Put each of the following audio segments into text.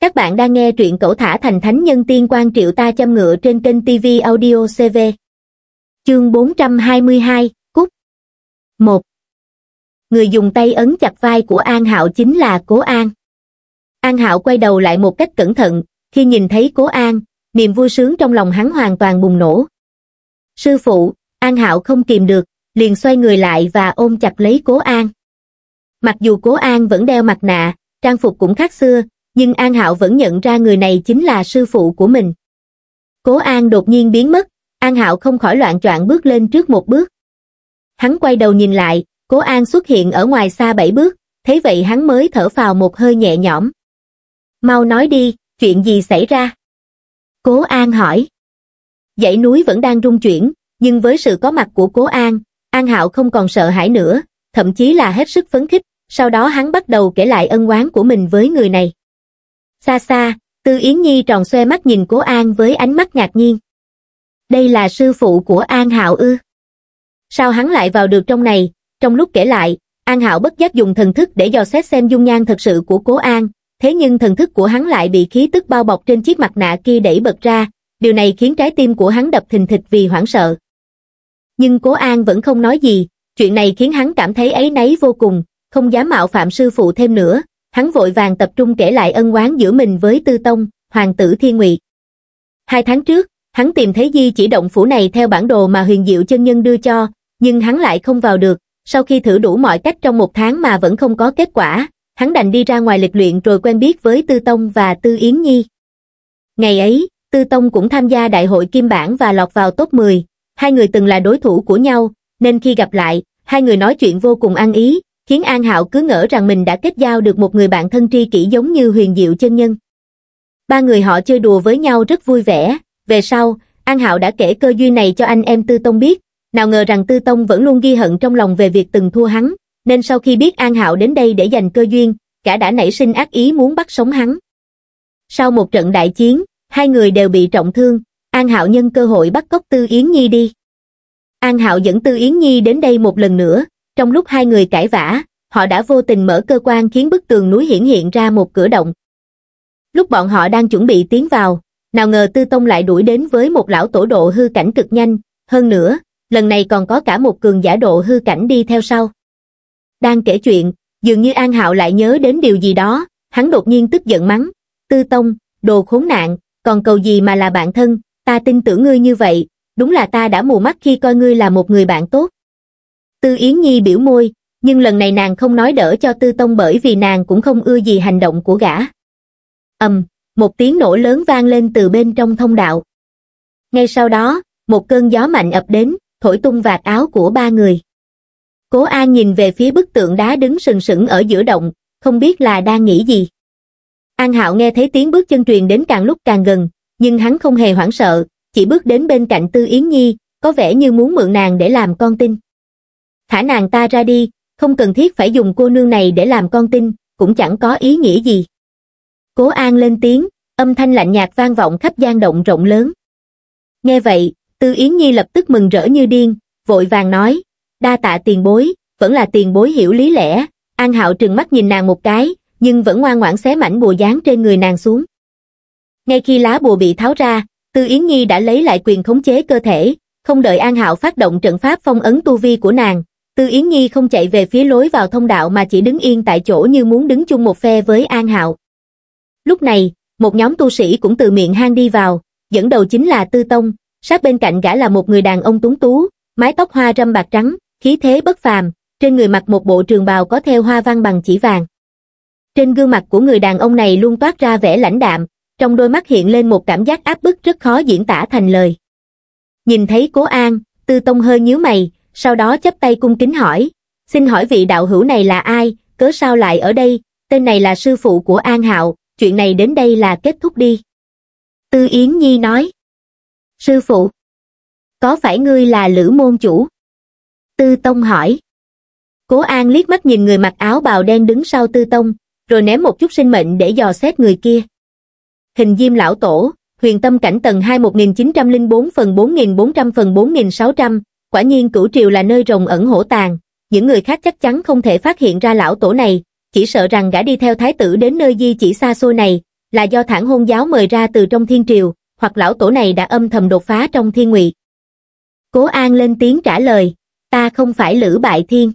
Các bạn đang nghe truyện cẩu thả thành thánh nhân tiên quan triệu ta châm ngựa trên kênh TV Audio CV. Chương 422, Cúc 1. Người dùng tay ấn chặt vai của An Hạo chính là Cố An. An Hạo quay đầu lại một cách cẩn thận, khi nhìn thấy Cố An, niềm vui sướng trong lòng hắn hoàn toàn bùng nổ. Sư phụ, An Hạo không kìm được, liền xoay người lại và ôm chặt lấy Cố An. Mặc dù Cố An vẫn đeo mặt nạ, trang phục cũng khác xưa, nhưng An Hạo vẫn nhận ra người này chính là sư phụ của mình. Cố An đột nhiên biến mất, An Hạo không khỏi loạn choạng bước lên trước một bước. Hắn quay đầu nhìn lại, Cố An xuất hiện ở ngoài xa bảy bước, thấy vậy hắn mới thở phào một hơi nhẹ nhõm. Mau nói đi, chuyện gì xảy ra? Cố An hỏi. Dãy núi vẫn đang rung chuyển, nhưng với sự có mặt của Cố An, An Hạo không còn sợ hãi nữa, thậm chí là hết sức phấn khích, sau đó hắn bắt đầu kể lại ân oán của mình với người này. Xa xa, Tư Yến Nhi tròn xoe mắt nhìn Cố An với ánh mắt ngạc nhiên. Đây là sư phụ của An Hạo ư? Sao hắn lại vào được trong này? Trong lúc kể lại, An Hạo bất giác dùng thần thức để dò xét xem dung nhan thật sự của Cố An, thế nhưng thần thức của hắn lại bị khí tức bao bọc trên chiếc mặt nạ kia đẩy bật ra, điều này khiến trái tim của hắn đập thình thịch vì hoảng sợ. Nhưng Cố An vẫn không nói gì, chuyện này khiến hắn cảm thấy ấy nấy vô cùng, không dám mạo phạm sư phụ thêm nữa, hắn vội vàng tập trung kể lại ân oán giữa mình với Tư Tông, Hoàng tử Thiên Nguyệt. Hai tháng trước, hắn tìm thấy di chỉ động phủ này theo bản đồ mà huyền diệu chân nhân đưa cho, nhưng hắn lại không vào được, sau khi thử đủ mọi cách trong một tháng mà vẫn không có kết quả, hắn đành đi ra ngoài lịch luyện rồi quen biết với Tư Tông và Tư Yến Nhi. Ngày ấy, Tư Tông cũng tham gia đại hội kim bản và lọt vào top 10, hai người từng là đối thủ của nhau, nên khi gặp lại, hai người nói chuyện vô cùng ăn ý, khiến An Hạo cứ ngỡ rằng mình đã kết giao được một người bạn thân tri kỷ giống như huyền diệu chân nhân. Ba người họ chơi đùa với nhau rất vui vẻ, về sau, An Hạo đã kể cơ duyên này cho anh em Tư Tông biết, nào ngờ rằng Tư Tông vẫn luôn ghi hận trong lòng về việc từng thua hắn, nên sau khi biết An Hạo đến đây để giành cơ duyên, cả đã nảy sinh ác ý muốn bắt sống hắn. Sau một trận đại chiến, hai người đều bị trọng thương, An Hạo nhân cơ hội bắt cóc Tư Yến Nhi đi. An Hạo dẫn Tư Yến Nhi đến đây một lần nữa, trong lúc hai người cãi vã, họ đã vô tình mở cơ quan khiến bức tường núi hiển hiện ra một cửa động. Lúc bọn họ đang chuẩn bị tiến vào, nào ngờ Tư Tông lại đuổi đến với một lão tổ độ hư cảnh cực nhanh, hơn nữa, lần này còn có cả một cường giả độ hư cảnh đi theo sau. Đang kể chuyện, dường như An Hạo lại nhớ đến điều gì đó, hắn đột nhiên tức giận mắng, Tư Tông, đồ khốn nạn, còn cầu gì mà là bạn thân, ta tin tưởng ngươi như vậy, đúng là ta đã mù mắt khi coi ngươi là một người bạn tốt. Tư Yến Nhi biểu môi, nhưng lần này nàng không nói đỡ cho Tư Tông bởi vì nàng cũng không ưa gì hành động của gã. ầm, một tiếng nổ lớn vang lên từ bên trong thông đạo. Ngay sau đó, một cơn gió mạnh ập đến, thổi tung vạt áo của ba người. Cố An nhìn về phía bức tượng đá đứng sừng sững ở giữa động, không biết là đang nghĩ gì. An Hạo nghe thấy tiếng bước chân truyền đến càng lúc càng gần, nhưng hắn không hề hoảng sợ, chỉ bước đến bên cạnh Tư Yến Nhi, có vẻ như muốn mượn nàng để làm con tin thả nàng ta ra đi, không cần thiết phải dùng cô nương này để làm con tin, cũng chẳng có ý nghĩa gì. Cố An lên tiếng, âm thanh lạnh nhạt vang vọng khắp gian động rộng lớn. Nghe vậy, Tư Yến Nhi lập tức mừng rỡ như điên, vội vàng nói, đa tạ tiền bối, vẫn là tiền bối hiểu lý lẽ, An Hạo trừng mắt nhìn nàng một cái, nhưng vẫn ngoan ngoãn xé mảnh bùa dán trên người nàng xuống. Ngay khi lá bùa bị tháo ra, Tư Yến Nhi đã lấy lại quyền khống chế cơ thể, không đợi An Hạo phát động trận pháp phong ấn tu vi của nàng, Tư Yến Nhi không chạy về phía lối vào thông đạo mà chỉ đứng yên tại chỗ như muốn đứng chung một phe với An Hạo. Lúc này, một nhóm tu sĩ cũng từ miệng hang đi vào, dẫn đầu chính là Tư Tông, sát bên cạnh gã là một người đàn ông tuấn tú, mái tóc hoa râm bạc trắng, khí thế bất phàm, trên người mặc một bộ trường bào có theo hoa văn bằng chỉ vàng. Trên gương mặt của người đàn ông này luôn toát ra vẻ lãnh đạm, trong đôi mắt hiện lên một cảm giác áp bức rất khó diễn tả thành lời. Nhìn thấy Cố An, Tư Tông hơi nhíu mày, sau đó chấp tay cung kính hỏi, xin hỏi vị đạo hữu này là ai, cớ sao lại ở đây, tên này là sư phụ của An Hạo, chuyện này đến đây là kết thúc đi. Tư Yến Nhi nói, sư phụ, có phải ngươi là lữ môn chủ? Tư Tông hỏi, Cố An liếc mắt nhìn người mặc áo bào đen đứng sau Tư Tông, rồi ném một chút sinh mệnh để dò xét người kia. Hình Diêm lão tổ, Huyền Tâm cảnh tầng 2 1904 phần 4400 phần 4600, Quả nhiên cửu triều là nơi rồng ẩn hổ tàng, những người khác chắc chắn không thể phát hiện ra lão tổ này, chỉ sợ rằng gã đi theo thái tử đến nơi di chỉ xa xôi này, là do thản hôn giáo mời ra từ trong thiên triều, hoặc lão tổ này đã âm thầm đột phá trong thiên ngụy. Cố An lên tiếng trả lời, ta không phải Lữ Bại Thiên.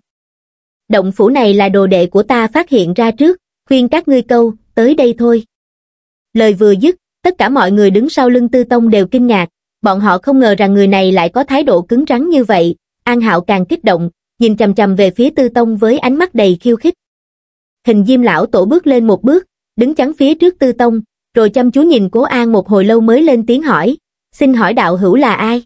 Động phủ này là đồ đệ của ta phát hiện ra trước, khuyên các ngươi câu, tới đây thôi. Lời vừa dứt, tất cả mọi người đứng sau lưng Tư Tông đều kinh ngạc, bọn họ không ngờ rằng người này lại có thái độ cứng rắn như vậy, An Hạo càng kích động, nhìn chầm chầm về phía Tư Tông với ánh mắt đầy khiêu khích. Hình Diêm lão tổ bước lên một bước, đứng chắn phía trước Tư Tông, rồi chăm chú nhìn Cố An một hồi lâu mới lên tiếng hỏi, "Xin hỏi đạo hữu là ai?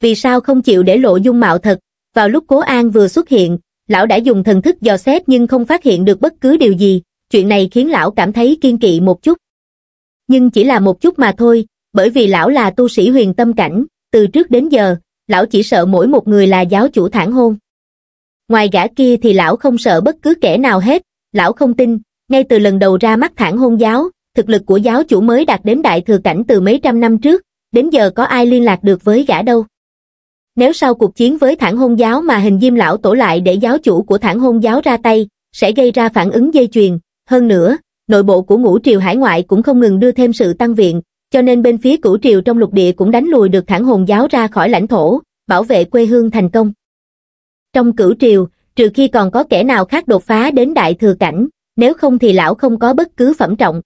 Vì sao không chịu để lộ dung mạo thật?" Vào lúc Cố An vừa xuất hiện, lão đã dùng thần thức dò xét nhưng không phát hiện được bất cứ điều gì, chuyện này khiến lão cảm thấy kiên kỵ một chút. Nhưng chỉ là một chút mà thôi, bởi vì lão là tu sĩ huyền tâm cảnh, từ trước đến giờ, lão chỉ sợ mỗi một người là giáo chủ thản hôn. Ngoài gã kia thì lão không sợ bất cứ kẻ nào hết, lão không tin, ngay từ lần đầu ra mắt thản hôn giáo, thực lực của giáo chủ mới đạt đến đại thừa cảnh từ mấy trăm năm trước, đến giờ có ai liên lạc được với gã đâu. Nếu sau cuộc chiến với thản hôn giáo mà hình diêm lão tổ lại để giáo chủ của thản hôn giáo ra tay, sẽ gây ra phản ứng dây chuyền, hơn nữa, nội bộ của ngũ triều hải ngoại cũng không ngừng đưa thêm sự tăng viện, cho nên bên phía cửu triều trong lục địa cũng đánh lùi được thản hồn giáo ra khỏi lãnh thổ, bảo vệ quê hương thành công. Trong cửu triều, trừ khi còn có kẻ nào khác đột phá đến đại thừa cảnh, nếu không thì lão không có bất cứ phẩm trọng.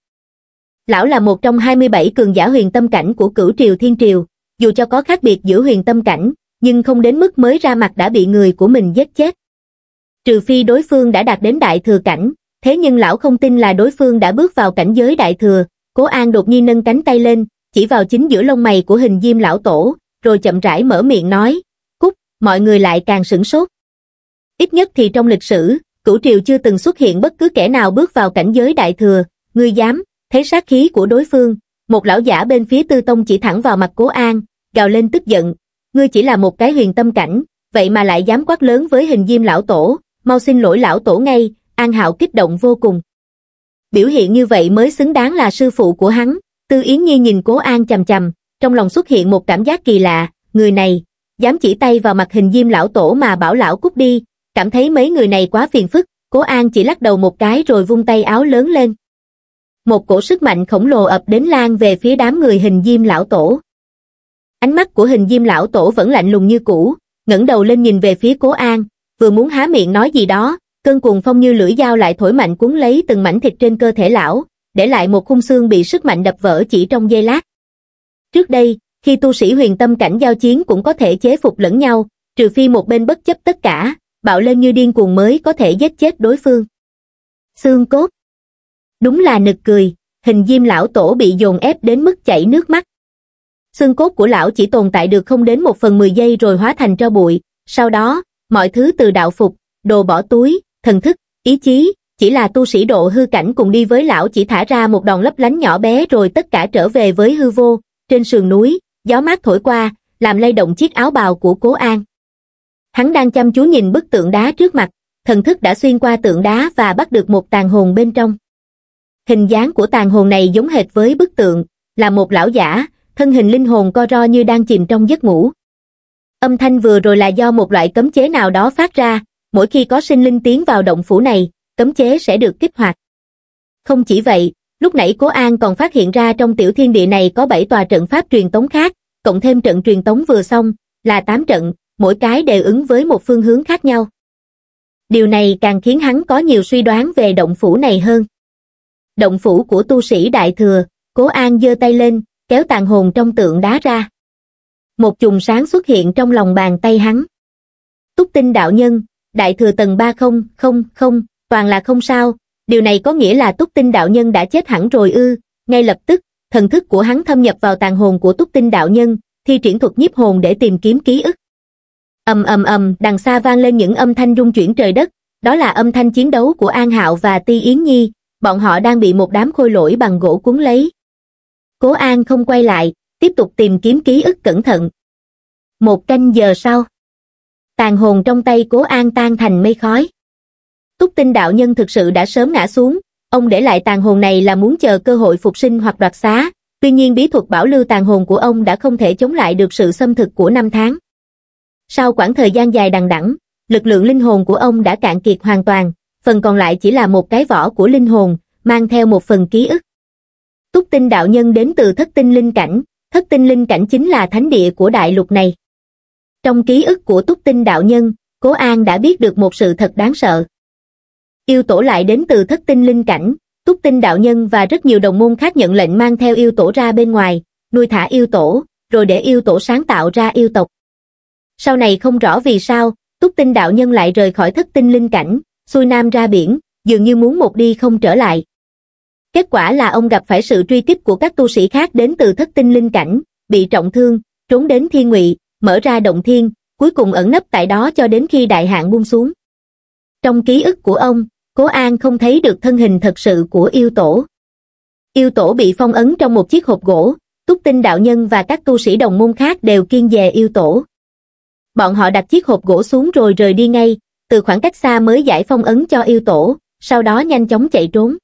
Lão là một trong 27 cường giả huyền tâm cảnh của cửu triều thiên triều, dù cho có khác biệt giữa huyền tâm cảnh, nhưng không đến mức mới ra mặt đã bị người của mình giết chết. Trừ phi đối phương đã đạt đến đại thừa cảnh, thế nhưng lão không tin là đối phương đã bước vào cảnh giới đại thừa, Cố An đột nhiên nâng cánh tay lên, chỉ vào chính giữa lông mày của hình diêm lão tổ, rồi chậm rãi mở miệng nói. Cúc, mọi người lại càng sửng sốt. Ít nhất thì trong lịch sử, cửu triều chưa từng xuất hiện bất cứ kẻ nào bước vào cảnh giới đại thừa. Ngươi dám, thấy sát khí của đối phương. Một lão giả bên phía tư tông chỉ thẳng vào mặt Cố An, gào lên tức giận. Ngươi chỉ là một cái huyền tâm cảnh, vậy mà lại dám quát lớn với hình diêm lão tổ. Mau xin lỗi lão tổ ngay, An Hạo kích động vô cùng biểu hiện như vậy mới xứng đáng là sư phụ của hắn. Tư Yến Nhi nhìn Cố An chầm chầm, trong lòng xuất hiện một cảm giác kỳ lạ, người này, dám chỉ tay vào mặt hình diêm lão tổ mà bảo lão cút đi, cảm thấy mấy người này quá phiền phức, Cố An chỉ lắc đầu một cái rồi vung tay áo lớn lên. Một cổ sức mạnh khổng lồ ập đến lan về phía đám người hình diêm lão tổ. Ánh mắt của hình diêm lão tổ vẫn lạnh lùng như cũ, ngẩng đầu lên nhìn về phía Cố An, vừa muốn há miệng nói gì đó, cơn cuồng phong như lưỡi dao lại thổi mạnh cuốn lấy từng mảnh thịt trên cơ thể lão, để lại một khung xương bị sức mạnh đập vỡ chỉ trong giây lát. Trước đây, khi tu sĩ huyền tâm cảnh giao chiến cũng có thể chế phục lẫn nhau, trừ phi một bên bất chấp tất cả, bạo lên như điên cuồng mới có thể giết chết đối phương. Xương cốt Đúng là nực cười, hình diêm lão tổ bị dồn ép đến mức chảy nước mắt. Xương cốt của lão chỉ tồn tại được không đến một phần mười giây rồi hóa thành tro bụi, sau đó, mọi thứ từ đạo phục, đồ bỏ túi, thần thức, ý chí, chỉ là tu sĩ độ hư cảnh cùng đi với lão chỉ thả ra một đòn lấp lánh nhỏ bé rồi tất cả trở về với hư vô, trên sườn núi, gió mát thổi qua, làm lay động chiếc áo bào của cố an. Hắn đang chăm chú nhìn bức tượng đá trước mặt, thần thức đã xuyên qua tượng đá và bắt được một tàn hồn bên trong. Hình dáng của tàn hồn này giống hệt với bức tượng, là một lão giả, thân hình linh hồn co ro như đang chìm trong giấc ngủ. Âm thanh vừa rồi là do một loại cấm chế nào đó phát ra, mỗi khi có sinh linh tiến vào động phủ này, cấm chế sẽ được kích hoạt. Không chỉ vậy, lúc nãy Cố An còn phát hiện ra trong tiểu thiên địa này có 7 tòa trận pháp truyền tống khác, cộng thêm trận truyền tống vừa xong, là 8 trận, mỗi cái đều ứng với một phương hướng khác nhau. Điều này càng khiến hắn có nhiều suy đoán về động phủ này hơn. Động phủ của tu sĩ Đại Thừa, Cố An giơ tay lên, kéo tàn hồn trong tượng đá ra. Một chùm sáng xuất hiện trong lòng bàn tay hắn. Túc tinh đạo nhân, đại thừa tầng 3 không, không, không, toàn là không sao, điều này có nghĩa là túc tinh đạo nhân đã chết hẳn rồi ư, ngay lập tức, thần thức của hắn thâm nhập vào tàn hồn của túc tinh đạo nhân, thi triển thuật nhiếp hồn để tìm kiếm ký ức. ầm ầm ầm, đằng xa vang lên những âm thanh rung chuyển trời đất, đó là âm thanh chiến đấu của An Hạo và Ti Yến Nhi, bọn họ đang bị một đám khôi lỗi bằng gỗ cuốn lấy. Cố An không quay lại, tiếp tục tìm kiếm ký ức cẩn thận. Một canh giờ sau tàn hồn trong tay cố an tan thành mây khói. Túc tinh đạo nhân thực sự đã sớm ngã xuống, ông để lại tàn hồn này là muốn chờ cơ hội phục sinh hoặc đoạt xá, tuy nhiên bí thuật bảo lưu tàn hồn của ông đã không thể chống lại được sự xâm thực của năm tháng. Sau quãng thời gian dài đằng đẵng, lực lượng linh hồn của ông đã cạn kiệt hoàn toàn, phần còn lại chỉ là một cái vỏ của linh hồn, mang theo một phần ký ức. Túc tinh đạo nhân đến từ thất tinh linh cảnh, thất tinh linh cảnh chính là thánh địa của đại lục này trong ký ức của túc tinh đạo nhân cố an đã biết được một sự thật đáng sợ yêu tổ lại đến từ thất tinh linh cảnh túc tinh đạo nhân và rất nhiều đồng môn khác nhận lệnh mang theo yêu tổ ra bên ngoài nuôi thả yêu tổ rồi để yêu tổ sáng tạo ra yêu tộc sau này không rõ vì sao túc tinh đạo nhân lại rời khỏi thất tinh linh cảnh xuôi nam ra biển dường như muốn một đi không trở lại kết quả là ông gặp phải sự truy tiếp của các tu sĩ khác đến từ thất tinh linh cảnh bị trọng thương trốn đến thiên ngụy mở ra động thiên, cuối cùng ẩn nấp tại đó cho đến khi đại hạn buông xuống. Trong ký ức của ông, Cố An không thấy được thân hình thật sự của yêu tổ. Yêu tổ bị phong ấn trong một chiếc hộp gỗ, túc tinh đạo nhân và các tu sĩ đồng môn khác đều kiên dè yêu tổ. Bọn họ đặt chiếc hộp gỗ xuống rồi rời đi ngay, từ khoảng cách xa mới giải phong ấn cho yêu tổ, sau đó nhanh chóng chạy trốn.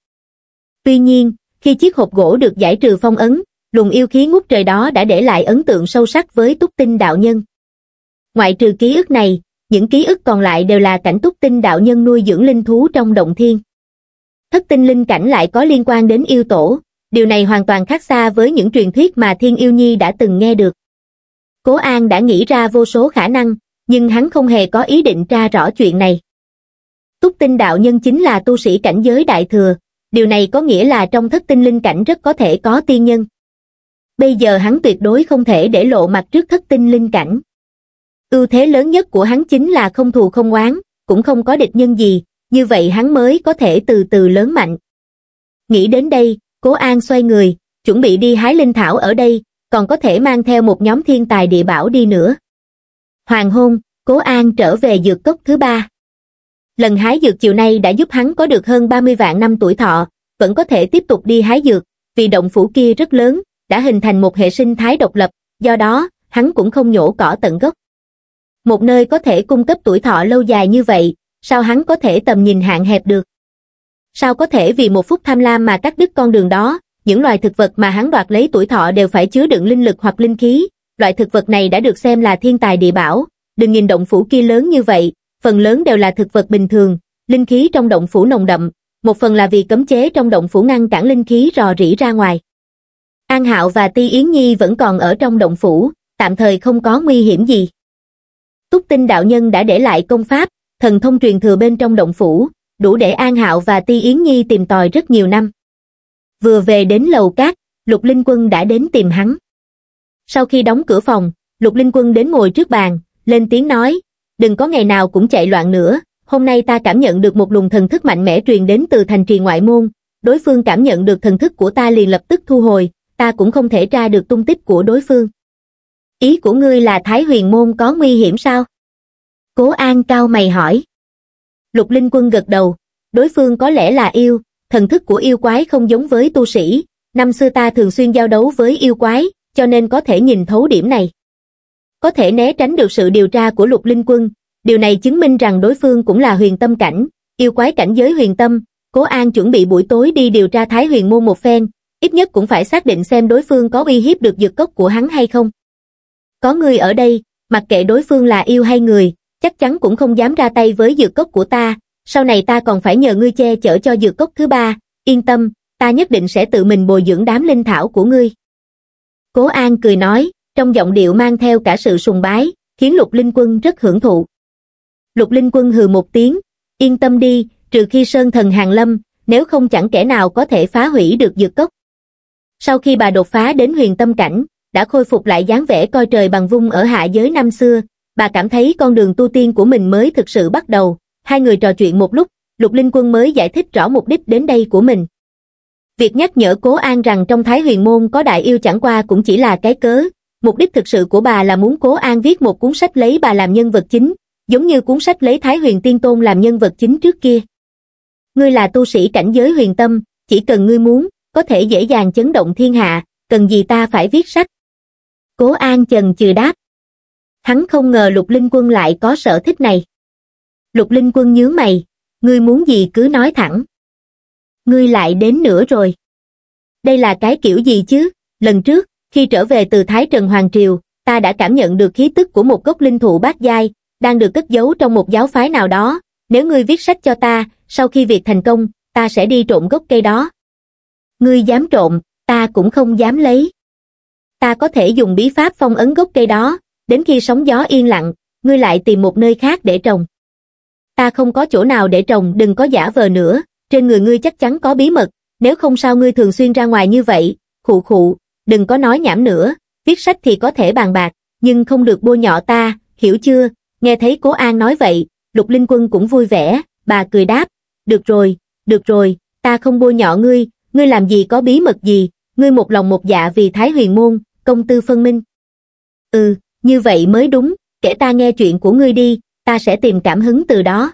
Tuy nhiên, khi chiếc hộp gỗ được giải trừ phong ấn, luồng yêu khí ngút trời đó đã để lại ấn tượng sâu sắc với túc tinh đạo nhân. Ngoại trừ ký ức này, những ký ức còn lại đều là cảnh túc tinh đạo nhân nuôi dưỡng linh thú trong động thiên. Thất tinh linh cảnh lại có liên quan đến yêu tổ, điều này hoàn toàn khác xa với những truyền thuyết mà Thiên Yêu Nhi đã từng nghe được. Cố An đã nghĩ ra vô số khả năng, nhưng hắn không hề có ý định tra rõ chuyện này. Túc tinh đạo nhân chính là tu sĩ cảnh giới đại thừa, điều này có nghĩa là trong thất tinh linh cảnh rất có thể có tiên nhân bây giờ hắn tuyệt đối không thể để lộ mặt trước thất tinh linh cảnh. Ưu thế lớn nhất của hắn chính là không thù không oán, cũng không có địch nhân gì, như vậy hắn mới có thể từ từ lớn mạnh. Nghĩ đến đây, Cố An xoay người, chuẩn bị đi hái linh thảo ở đây, còn có thể mang theo một nhóm thiên tài địa bảo đi nữa. Hoàng hôn, Cố An trở về dược cốc thứ ba. Lần hái dược chiều nay đã giúp hắn có được hơn 30 vạn năm tuổi thọ, vẫn có thể tiếp tục đi hái dược, vì động phủ kia rất lớn, đã hình thành một hệ sinh thái độc lập, do đó, hắn cũng không nhổ cỏ tận gốc. Một nơi có thể cung cấp tuổi thọ lâu dài như vậy, sao hắn có thể tầm nhìn hạn hẹp được? Sao có thể vì một phút tham lam mà cắt đứt con đường đó, những loài thực vật mà hắn đoạt lấy tuổi thọ đều phải chứa đựng linh lực hoặc linh khí, loại thực vật này đã được xem là thiên tài địa bảo, đừng nhìn động phủ kia lớn như vậy, phần lớn đều là thực vật bình thường, linh khí trong động phủ nồng đậm, một phần là vì cấm chế trong động phủ ngăn cản linh khí rò rỉ ra ngoài. An Hạo và Ti Yến Nhi vẫn còn ở trong động phủ, tạm thời không có nguy hiểm gì. Túc tinh đạo nhân đã để lại công pháp, thần thông truyền thừa bên trong động phủ, đủ để An Hạo và Ti Yến Nhi tìm tòi rất nhiều năm. Vừa về đến lầu cát, Lục Linh Quân đã đến tìm hắn. Sau khi đóng cửa phòng, Lục Linh Quân đến ngồi trước bàn, lên tiếng nói, đừng có ngày nào cũng chạy loạn nữa, hôm nay ta cảm nhận được một luồng thần thức mạnh mẽ truyền đến từ thành trì ngoại môn, đối phương cảm nhận được thần thức của ta liền lập tức thu hồi, ta cũng không thể tra được tung tích của đối phương. Ý của ngươi là Thái Huyền Môn có nguy hiểm sao? Cố An cao mày hỏi. Lục Linh Quân gật đầu, đối phương có lẽ là yêu, thần thức của yêu quái không giống với tu sĩ, năm xưa ta thường xuyên giao đấu với yêu quái, cho nên có thể nhìn thấu điểm này. Có thể né tránh được sự điều tra của Lục Linh Quân, điều này chứng minh rằng đối phương cũng là huyền tâm cảnh, yêu quái cảnh giới huyền tâm, Cố An chuẩn bị buổi tối đi điều tra Thái Huyền Môn một phen, ít nhất cũng phải xác định xem đối phương có uy hiếp được dược cốc của hắn hay không. Có người ở đây, mặc kệ đối phương là yêu hay người, chắc chắn cũng không dám ra tay với dược cốc của ta, sau này ta còn phải nhờ ngươi che chở cho dược cốc thứ ba, yên tâm, ta nhất định sẽ tự mình bồi dưỡng đám linh thảo của ngươi. Cố An cười nói, trong giọng điệu mang theo cả sự sùng bái, khiến lục linh quân rất hưởng thụ. Lục linh quân hừ một tiếng, yên tâm đi, trừ khi sơn thần hàng lâm, nếu không chẳng kẻ nào có thể phá hủy được dược cốc sau khi bà đột phá đến huyền tâm cảnh, đã khôi phục lại dáng vẻ coi trời bằng vung ở hạ giới năm xưa, bà cảm thấy con đường tu tiên của mình mới thực sự bắt đầu. Hai người trò chuyện một lúc, Lục Linh Quân mới giải thích rõ mục đích đến đây của mình. Việc nhắc nhở Cố An rằng trong Thái Huyền Môn có đại yêu chẳng qua cũng chỉ là cái cớ, mục đích thực sự của bà là muốn Cố An viết một cuốn sách lấy bà làm nhân vật chính, giống như cuốn sách lấy Thái Huyền Tiên Tôn làm nhân vật chính trước kia. Ngươi là tu sĩ cảnh giới huyền tâm, chỉ cần ngươi muốn, có thể dễ dàng chấn động thiên hạ, cần gì ta phải viết sách. Cố An chần chừ đáp. Hắn không ngờ lục linh quân lại có sở thích này. Lục linh quân nhớ mày, ngươi muốn gì cứ nói thẳng. Ngươi lại đến nữa rồi. Đây là cái kiểu gì chứ? Lần trước, khi trở về từ Thái Trần Hoàng Triều, ta đã cảm nhận được khí tức của một gốc linh thụ bát giai, đang được cất giấu trong một giáo phái nào đó. Nếu ngươi viết sách cho ta, sau khi việc thành công, ta sẽ đi trộm gốc cây đó, ngươi dám trộm, ta cũng không dám lấy. Ta có thể dùng bí pháp phong ấn gốc cây đó, đến khi sóng gió yên lặng, ngươi lại tìm một nơi khác để trồng. Ta không có chỗ nào để trồng đừng có giả vờ nữa, trên người ngươi chắc chắn có bí mật, nếu không sao ngươi thường xuyên ra ngoài như vậy, khụ khụ, đừng có nói nhảm nữa, viết sách thì có thể bàn bạc, nhưng không được bôi nhọ ta, hiểu chưa? Nghe thấy Cố An nói vậy, Lục Linh Quân cũng vui vẻ, bà cười đáp, được rồi, được rồi, ta không bôi nhọ ngươi, ngươi làm gì có bí mật gì, ngươi một lòng một dạ vì Thái Huyền Môn, công tư phân minh. Ừ, như vậy mới đúng, kể ta nghe chuyện của ngươi đi, ta sẽ tìm cảm hứng từ đó.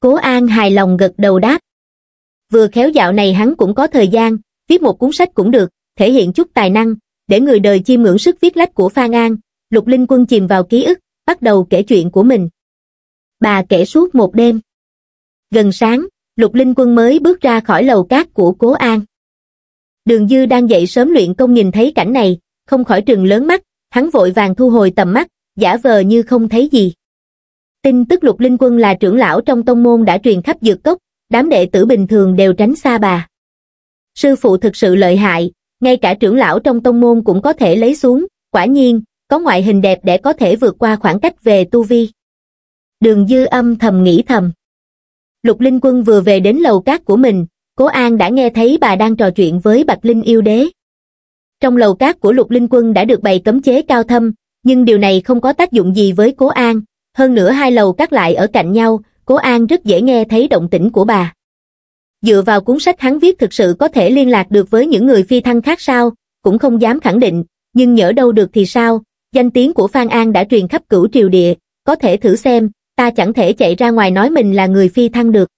Cố An hài lòng gật đầu đáp. Vừa khéo dạo này hắn cũng có thời gian, viết một cuốn sách cũng được, thể hiện chút tài năng, để người đời chiêm ngưỡng sức viết lách của Phan An, Lục Linh Quân chìm vào ký ức, bắt đầu kể chuyện của mình. Bà kể suốt một đêm. Gần sáng, lục linh quân mới bước ra khỏi lầu cát của cố an đường dư đang dậy sớm luyện công nhìn thấy cảnh này không khỏi trừng lớn mắt hắn vội vàng thu hồi tầm mắt giả vờ như không thấy gì tin tức lục linh quân là trưởng lão trong tông môn đã truyền khắp dược cốc đám đệ tử bình thường đều tránh xa bà sư phụ thực sự lợi hại ngay cả trưởng lão trong tông môn cũng có thể lấy xuống quả nhiên có ngoại hình đẹp để có thể vượt qua khoảng cách về tu vi đường dư âm thầm nghĩ thầm lục linh quân vừa về đến lầu cát của mình cố an đã nghe thấy bà đang trò chuyện với bạch linh yêu đế trong lầu cát của lục linh quân đã được bày cấm chế cao thâm nhưng điều này không có tác dụng gì với cố an hơn nữa hai lầu cát lại ở cạnh nhau cố an rất dễ nghe thấy động tĩnh của bà dựa vào cuốn sách hắn viết thực sự có thể liên lạc được với những người phi thăng khác sao cũng không dám khẳng định nhưng nhỡ đâu được thì sao danh tiếng của phan an đã truyền khắp cửu triều địa có thể thử xem ta chẳng thể chạy ra ngoài nói mình là người phi thăng được.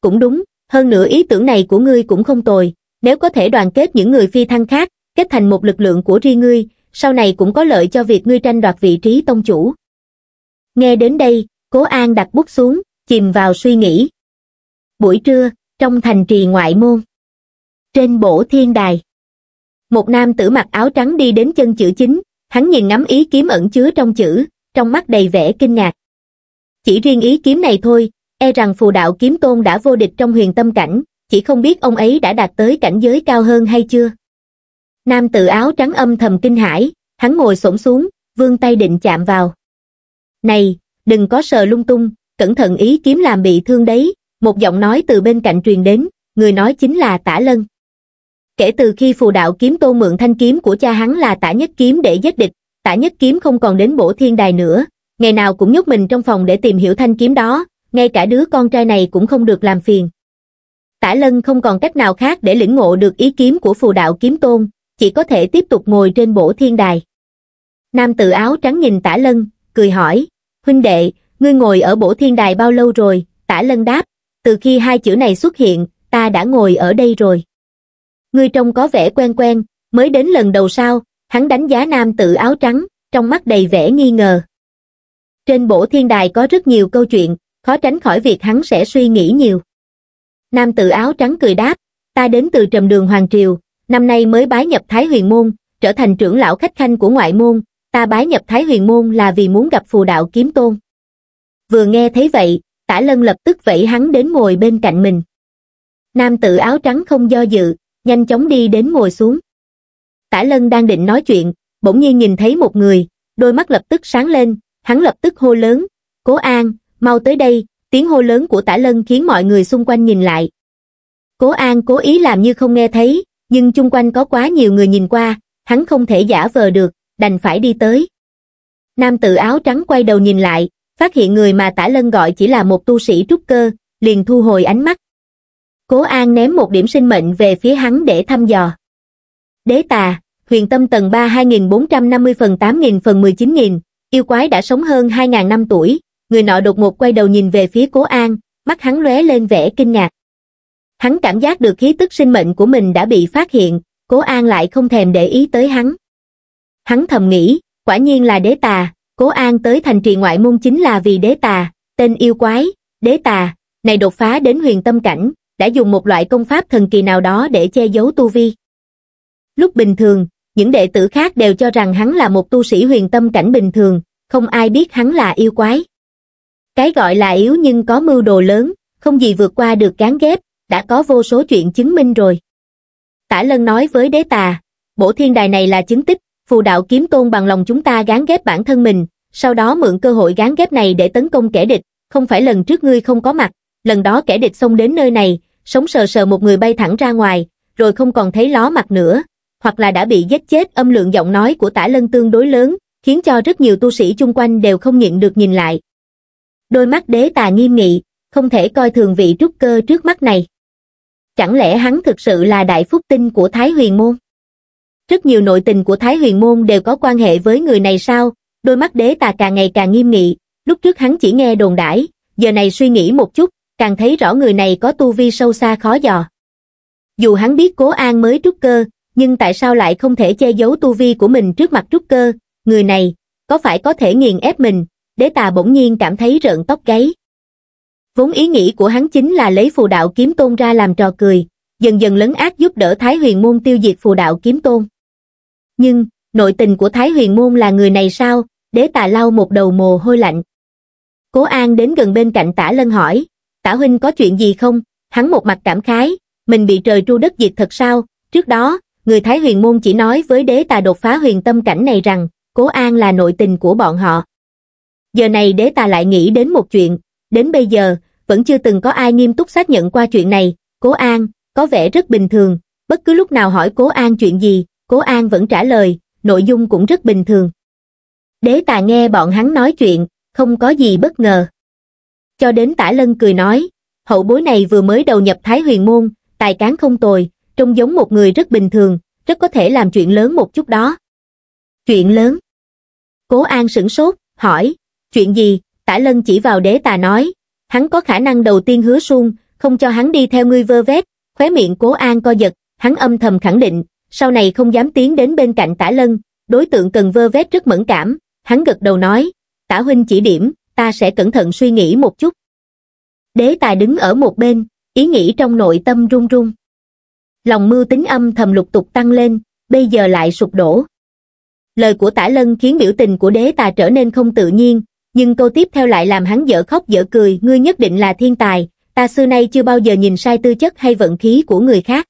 Cũng đúng, hơn nữa ý tưởng này của ngươi cũng không tồi, nếu có thể đoàn kết những người phi thăng khác, kết thành một lực lượng của riêng ngươi, sau này cũng có lợi cho việc ngươi tranh đoạt vị trí tông chủ. Nghe đến đây, Cố An đặt bút xuống, chìm vào suy nghĩ. Buổi trưa, trong thành trì ngoại môn. Trên bổ thiên đài. Một nam tử mặc áo trắng đi đến chân chữ chính, hắn nhìn ngắm ý kiếm ẩn chứa trong chữ, trong mắt đầy vẻ kinh ngạc chỉ riêng ý kiếm này thôi e rằng phù đạo kiếm tôn đã vô địch trong huyền tâm cảnh chỉ không biết ông ấy đã đạt tới cảnh giới cao hơn hay chưa nam tự áo trắng âm thầm kinh hãi hắn ngồi xổm xuống vương tay định chạm vào này đừng có sờ lung tung cẩn thận ý kiếm làm bị thương đấy một giọng nói từ bên cạnh truyền đến người nói chính là tả lân kể từ khi phù đạo kiếm tôn mượn thanh kiếm của cha hắn là tả nhất kiếm để giết địch tả nhất kiếm không còn đến bổ thiên đài nữa ngày nào cũng nhốt mình trong phòng để tìm hiểu thanh kiếm đó, ngay cả đứa con trai này cũng không được làm phiền. Tả lân không còn cách nào khác để lĩnh ngộ được ý kiếm của phù đạo kiếm tôn, chỉ có thể tiếp tục ngồi trên bổ thiên đài. Nam tự áo trắng nhìn tả lân, cười hỏi, huynh đệ, ngươi ngồi ở bổ thiên đài bao lâu rồi, tả lân đáp, từ khi hai chữ này xuất hiện, ta đã ngồi ở đây rồi. Ngươi trông có vẻ quen quen, mới đến lần đầu sao, hắn đánh giá nam tự áo trắng, trong mắt đầy vẻ nghi ngờ. Trên bổ thiên đài có rất nhiều câu chuyện, khó tránh khỏi việc hắn sẽ suy nghĩ nhiều. Nam tử áo trắng cười đáp, ta đến từ trầm đường Hoàng Triều, năm nay mới bái nhập Thái Huyền Môn, trở thành trưởng lão khách khanh của ngoại môn, ta bái nhập Thái Huyền Môn là vì muốn gặp phù đạo kiếm tôn. Vừa nghe thấy vậy, tả lân lập tức vẫy hắn đến ngồi bên cạnh mình. Nam tử áo trắng không do dự, nhanh chóng đi đến ngồi xuống. Tả lân đang định nói chuyện, bỗng nhiên nhìn thấy một người, đôi mắt lập tức sáng lên, hắn lập tức hô lớn cố an mau tới đây tiếng hô lớn của tả lân khiến mọi người xung quanh nhìn lại cố an cố ý làm như không nghe thấy nhưng chung quanh có quá nhiều người nhìn qua hắn không thể giả vờ được đành phải đi tới nam tự áo trắng quay đầu nhìn lại phát hiện người mà tả lân gọi chỉ là một tu sĩ trúc cơ liền thu hồi ánh mắt cố an ném một điểm sinh mệnh về phía hắn để thăm dò đế tà huyền tâm tầng ba hai nghìn bốn trăm năm mươi phần tám nghìn phần mười chín nghìn Yêu quái đã sống hơn 2.000 năm tuổi, người nọ đột ngột quay đầu nhìn về phía cố an, mắt hắn lóe lên vẻ kinh ngạc. Hắn cảm giác được khí tức sinh mệnh của mình đã bị phát hiện, cố an lại không thèm để ý tới hắn. Hắn thầm nghĩ, quả nhiên là đế tà, cố an tới thành trì ngoại môn chính là vì đế tà, tên yêu quái, đế tà, này đột phá đến huyền tâm cảnh, đã dùng một loại công pháp thần kỳ nào đó để che giấu tu vi. Lúc bình thường, những đệ tử khác đều cho rằng hắn là một tu sĩ huyền tâm cảnh bình thường, không ai biết hắn là yêu quái. Cái gọi là yếu nhưng có mưu đồ lớn, không gì vượt qua được gán ghép, đã có vô số chuyện chứng minh rồi. Tả Lân nói với đế tà, bổ thiên đài này là chứng tích, phù đạo kiếm tôn bằng lòng chúng ta gán ghép bản thân mình, sau đó mượn cơ hội gán ghép này để tấn công kẻ địch, không phải lần trước ngươi không có mặt, lần đó kẻ địch xông đến nơi này, sống sờ sờ một người bay thẳng ra ngoài, rồi không còn thấy ló mặt nữa, hoặc là đã bị giết chết âm lượng giọng nói của tả lân tương đối lớn, khiến cho rất nhiều tu sĩ chung quanh đều không nhịn được nhìn lại. Đôi mắt đế tà nghiêm nghị, không thể coi thường vị trúc cơ trước mắt này. Chẳng lẽ hắn thực sự là đại phúc tinh của Thái Huyền Môn? Rất nhiều nội tình của Thái Huyền Môn đều có quan hệ với người này sao? Đôi mắt đế tà càng ngày càng nghiêm nghị, lúc trước hắn chỉ nghe đồn đãi, giờ này suy nghĩ một chút, càng thấy rõ người này có tu vi sâu xa khó dò. Dù hắn biết Cố An mới trúc cơ, nhưng tại sao lại không thể che giấu tu vi của mình trước mặt trúc cơ, người này, có phải có thể nghiền ép mình, đế tà bỗng nhiên cảm thấy rợn tóc gáy. Vốn ý nghĩ của hắn chính là lấy phù đạo kiếm tôn ra làm trò cười, dần dần lấn ác giúp đỡ Thái Huyền Môn tiêu diệt phù đạo kiếm tôn. Nhưng, nội tình của Thái Huyền Môn là người này sao, đế tà lau một đầu mồ hôi lạnh. Cố An đến gần bên cạnh tả lân hỏi, tả huynh có chuyện gì không, hắn một mặt cảm khái, mình bị trời tru đất diệt thật sao, trước đó, người Thái Huyền Môn chỉ nói với đế tà đột phá huyền tâm cảnh này rằng, Cố An là nội tình của bọn họ. Giờ này đế tà lại nghĩ đến một chuyện, đến bây giờ, vẫn chưa từng có ai nghiêm túc xác nhận qua chuyện này, Cố An, có vẻ rất bình thường, bất cứ lúc nào hỏi Cố An chuyện gì, Cố An vẫn trả lời, nội dung cũng rất bình thường. Đế tà nghe bọn hắn nói chuyện, không có gì bất ngờ. Cho đến tả lân cười nói, hậu bối này vừa mới đầu nhập Thái Huyền Môn, tài cán không tồi, trông giống một người rất bình thường, rất có thể làm chuyện lớn một chút đó. Chuyện lớn. Cố An sửng sốt, hỏi, chuyện gì? Tả Lân chỉ vào đế tà nói, hắn có khả năng đầu tiên hứa suông, không cho hắn đi theo ngươi vơ vét, khóe miệng Cố An co giật, hắn âm thầm khẳng định, sau này không dám tiến đến bên cạnh Tả Lân, đối tượng cần vơ vét rất mẫn cảm, hắn gật đầu nói, Tả huynh chỉ điểm, ta sẽ cẩn thận suy nghĩ một chút. Đế tà đứng ở một bên, ý nghĩ trong nội tâm run run lòng mưu tính âm thầm lục tục tăng lên bây giờ lại sụp đổ lời của tả lân khiến biểu tình của đế tà trở nên không tự nhiên nhưng câu tiếp theo lại làm hắn dở khóc dở cười ngươi nhất định là thiên tài ta xưa nay chưa bao giờ nhìn sai tư chất hay vận khí của người khác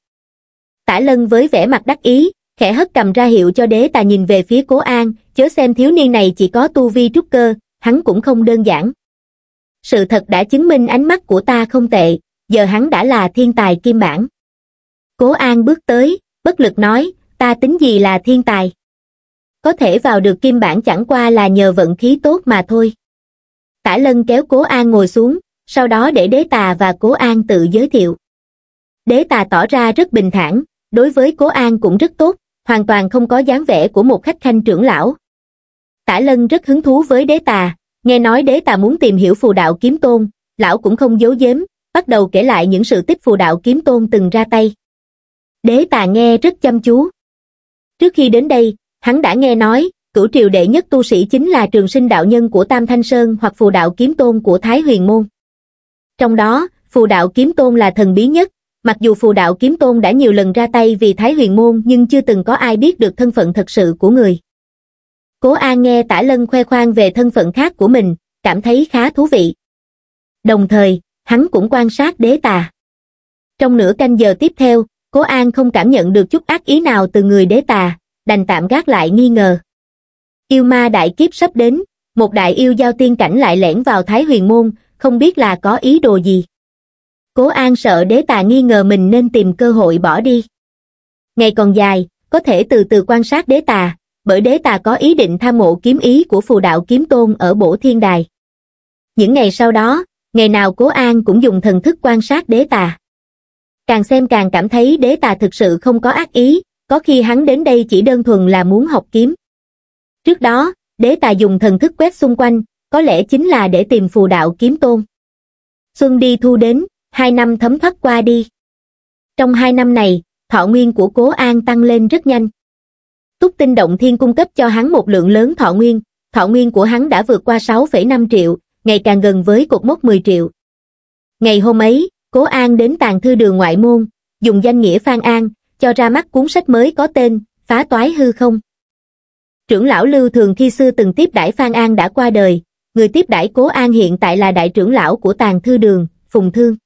tả lân với vẻ mặt đắc ý khẽ hất cầm ra hiệu cho đế tà nhìn về phía cố an chớ xem thiếu niên này chỉ có tu vi trúc cơ hắn cũng không đơn giản sự thật đã chứng minh ánh mắt của ta không tệ giờ hắn đã là thiên tài kim bản Cố An bước tới, bất lực nói, ta tính gì là thiên tài. Có thể vào được kim bản chẳng qua là nhờ vận khí tốt mà thôi. Tả Lân kéo Cố An ngồi xuống, sau đó để Đế Tà và Cố An tự giới thiệu. Đế Tà tỏ ra rất bình thản, đối với Cố An cũng rất tốt, hoàn toàn không có dáng vẻ của một khách khanh trưởng lão. Tả Lân rất hứng thú với Đế Tà, nghe nói Đế Tà muốn tìm hiểu phù đạo kiếm tôn, lão cũng không giấu giếm, bắt đầu kể lại những sự tích phù đạo kiếm tôn từng ra tay đế tà nghe rất chăm chú. Trước khi đến đây, hắn đã nghe nói, cửu triều đệ nhất tu sĩ chính là trường sinh đạo nhân của Tam Thanh Sơn hoặc phù đạo kiếm tôn của Thái Huyền Môn. Trong đó, phù đạo kiếm tôn là thần bí nhất, mặc dù phù đạo kiếm tôn đã nhiều lần ra tay vì Thái Huyền Môn nhưng chưa từng có ai biết được thân phận thật sự của người. Cố An nghe Tả Lân khoe khoang về thân phận khác của mình, cảm thấy khá thú vị. Đồng thời, hắn cũng quan sát đế tà. Trong nửa canh giờ tiếp theo, cố an không cảm nhận được chút ác ý nào từ người đế tà đành tạm gác lại nghi ngờ yêu ma đại kiếp sắp đến một đại yêu giao tiên cảnh lại lẻn vào thái huyền môn không biết là có ý đồ gì cố an sợ đế tà nghi ngờ mình nên tìm cơ hội bỏ đi ngày còn dài có thể từ từ quan sát đế tà bởi đế tà có ý định tham mộ kiếm ý của phù đạo kiếm tôn ở bổ thiên đài những ngày sau đó ngày nào cố an cũng dùng thần thức quan sát đế tà càng xem càng cảm thấy đế tà thực sự không có ác ý, có khi hắn đến đây chỉ đơn thuần là muốn học kiếm. Trước đó, đế tà dùng thần thức quét xung quanh, có lẽ chính là để tìm phù đạo kiếm tôn. Xuân đi thu đến, hai năm thấm thoát qua đi. Trong hai năm này, thọ nguyên của Cố An tăng lên rất nhanh. Túc tinh động thiên cung cấp cho hắn một lượng lớn thọ nguyên, thọ nguyên của hắn đã vượt qua 6,5 triệu, ngày càng gần với cột mốc 10 triệu. Ngày hôm ấy, Cố An đến tàng thư đường ngoại môn, dùng danh nghĩa Phan An, cho ra mắt cuốn sách mới có tên Phá toái hư không. Trưởng lão Lưu Thường thi sư từng tiếp đãi Phan An đã qua đời, người tiếp đãi Cố An hiện tại là đại trưởng lão của tàng thư đường, Phùng Thương.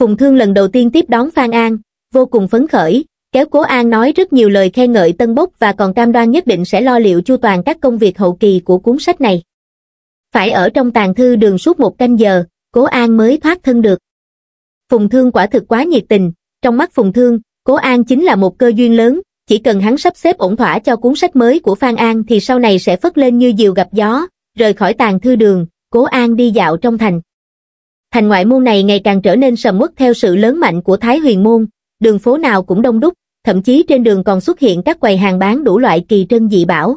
Phùng Thương lần đầu tiên tiếp đón Phan An, vô cùng phấn khởi, kéo Cố An nói rất nhiều lời khen ngợi Tân Bốc và còn cam đoan nhất định sẽ lo liệu chu toàn các công việc hậu kỳ của cuốn sách này. Phải ở trong tàng thư đường suốt một canh giờ, Cố An mới thoát thân được. Phùng Thương quả thực quá nhiệt tình, trong mắt Phùng Thương, Cố An chính là một cơ duyên lớn, chỉ cần hắn sắp xếp ổn thỏa cho cuốn sách mới của Phan An thì sau này sẽ phất lên như diều gặp gió, rời khỏi tàn thư đường, Cố An đi dạo trong thành. Thành ngoại môn này ngày càng trở nên sầm uất theo sự lớn mạnh của Thái Huyền Môn, đường phố nào cũng đông đúc, thậm chí trên đường còn xuất hiện các quầy hàng bán đủ loại kỳ trân dị bảo.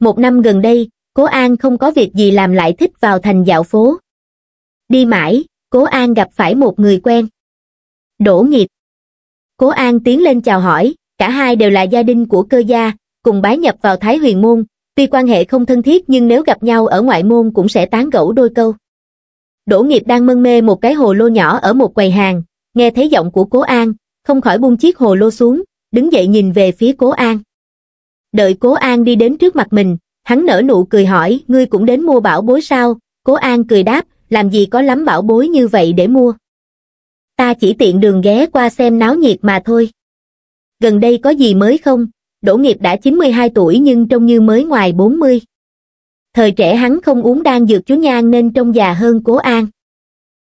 Một năm gần đây, Cố An không có việc gì làm lại thích vào thành dạo phố. Đi mãi, Cố An gặp phải một người quen. Đỗ nghiệp. Cố An tiến lên chào hỏi, cả hai đều là gia đình của cơ gia, cùng bái nhập vào Thái Huyền Môn, tuy quan hệ không thân thiết nhưng nếu gặp nhau ở ngoại môn cũng sẽ tán gẫu đôi câu. Đỗ nghiệp đang mân mê một cái hồ lô nhỏ ở một quầy hàng, nghe thấy giọng của Cố An, không khỏi buông chiếc hồ lô xuống, đứng dậy nhìn về phía Cố An. Đợi Cố An đi đến trước mặt mình, hắn nở nụ cười hỏi, ngươi cũng đến mua bảo bối sao? Cố An cười đáp, làm gì có lắm bảo bối như vậy để mua. Ta chỉ tiện đường ghé qua xem náo nhiệt mà thôi. Gần đây có gì mới không? Đỗ nghiệp đã 92 tuổi nhưng trông như mới ngoài 40. Thời trẻ hắn không uống đan dược chú nhan nên trông già hơn cố an.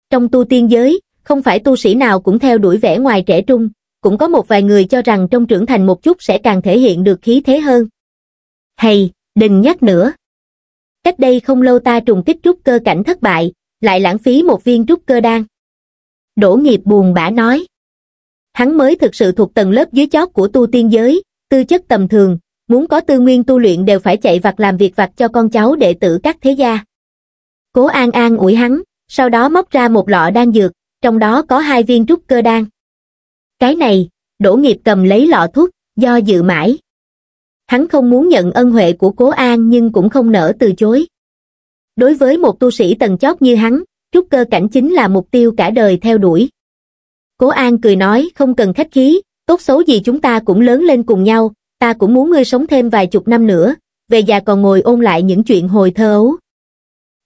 Trong tu tiên giới, không phải tu sĩ nào cũng theo đuổi vẻ ngoài trẻ trung, cũng có một vài người cho rằng trong trưởng thành một chút sẽ càng thể hiện được khí thế hơn. Hay, đừng nhắc nữa. Cách đây không lâu ta trùng kích trúc cơ cảnh thất bại, lại lãng phí một viên trúc cơ đan đỗ nghiệp buồn bã nói hắn mới thực sự thuộc tầng lớp dưới chót của tu tiên giới tư chất tầm thường muốn có tư nguyên tu luyện đều phải chạy vặt làm việc vặt cho con cháu đệ tử các thế gia cố an an ủi hắn sau đó móc ra một lọ đan dược trong đó có hai viên trúc cơ đan cái này đỗ nghiệp cầm lấy lọ thuốc do dự mãi hắn không muốn nhận ân huệ của cố an nhưng cũng không nỡ từ chối đối với một tu sĩ tầng chót như hắn, trúc cơ cảnh chính là mục tiêu cả đời theo đuổi. Cố An cười nói không cần khách khí, tốt xấu gì chúng ta cũng lớn lên cùng nhau, ta cũng muốn ngươi sống thêm vài chục năm nữa, về già còn ngồi ôn lại những chuyện hồi thơ ấu.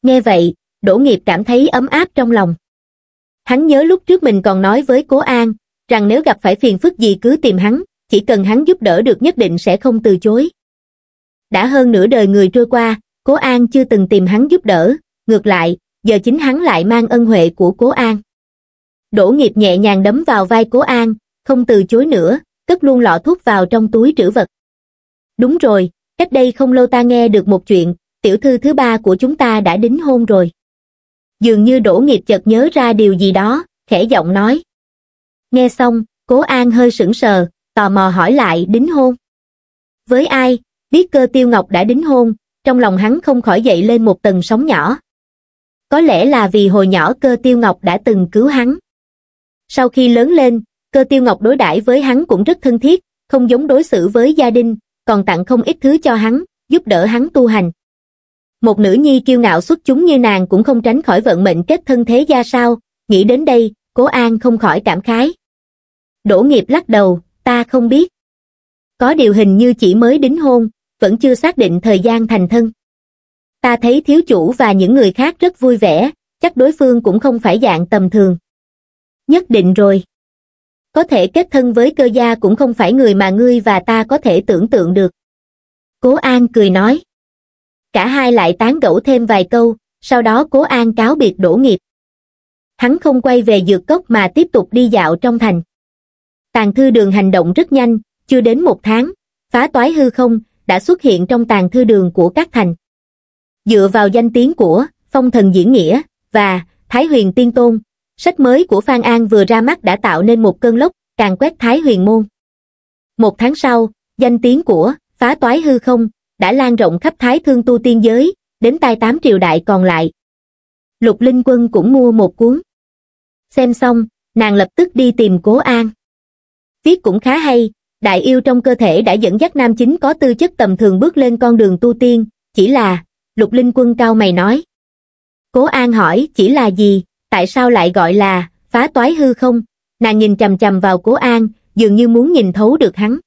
Nghe vậy, Đỗ Nghiệp cảm thấy ấm áp trong lòng. Hắn nhớ lúc trước mình còn nói với Cố An, rằng nếu gặp phải phiền phức gì cứ tìm hắn, chỉ cần hắn giúp đỡ được nhất định sẽ không từ chối. Đã hơn nửa đời người trôi qua, Cố An chưa từng tìm hắn giúp đỡ, ngược lại, giờ chính hắn lại mang ân huệ của Cố An. Đỗ nghiệp nhẹ nhàng đấm vào vai Cố An, không từ chối nữa, cất luôn lọ thuốc vào trong túi trữ vật. Đúng rồi, cách đây không lâu ta nghe được một chuyện, tiểu thư thứ ba của chúng ta đã đính hôn rồi. Dường như Đỗ nghiệp chợt nhớ ra điều gì đó, khẽ giọng nói. Nghe xong, Cố An hơi sững sờ, tò mò hỏi lại đính hôn. Với ai, biết cơ tiêu ngọc đã đính hôn, trong lòng hắn không khỏi dậy lên một tầng sóng nhỏ. Có lẽ là vì hồi nhỏ cơ tiêu ngọc đã từng cứu hắn. Sau khi lớn lên, cơ tiêu ngọc đối đãi với hắn cũng rất thân thiết, không giống đối xử với gia đình, còn tặng không ít thứ cho hắn, giúp đỡ hắn tu hành. Một nữ nhi kiêu ngạo xuất chúng như nàng cũng không tránh khỏi vận mệnh kết thân thế gia sao, nghĩ đến đây, cố an không khỏi cảm khái. Đỗ nghiệp lắc đầu, ta không biết. Có điều hình như chỉ mới đính hôn, vẫn chưa xác định thời gian thành thân. Ta thấy thiếu chủ và những người khác rất vui vẻ, chắc đối phương cũng không phải dạng tầm thường. Nhất định rồi. Có thể kết thân với cơ gia cũng không phải người mà ngươi và ta có thể tưởng tượng được. Cố An cười nói. Cả hai lại tán gẫu thêm vài câu, sau đó Cố An cáo biệt đổ nghiệp. Hắn không quay về dược cốc mà tiếp tục đi dạo trong thành. Tàn thư đường hành động rất nhanh, chưa đến một tháng, phá toái hư không, đã xuất hiện trong tàng thư đường của các thành. Dựa vào danh tiếng của Phong Thần Diễn Nghĩa và Thái Huyền Tiên Tôn, sách mới của Phan An vừa ra mắt đã tạo nên một cơn lốc càng quét Thái Huyền Môn. Một tháng sau, danh tiếng của Phá Toái Hư Không đã lan rộng khắp Thái Thương Tu Tiên Giới, đến tay tám triều đại còn lại. Lục Linh Quân cũng mua một cuốn. Xem xong, nàng lập tức đi tìm Cố An. Viết cũng khá hay, đại yêu trong cơ thể đã dẫn dắt nam chính có tư chất tầm thường bước lên con đường tu tiên, chỉ là, lục linh quân cao mày nói. Cố An hỏi chỉ là gì, tại sao lại gọi là, phá toái hư không, nàng nhìn chầm chầm vào Cố An, dường như muốn nhìn thấu được hắn.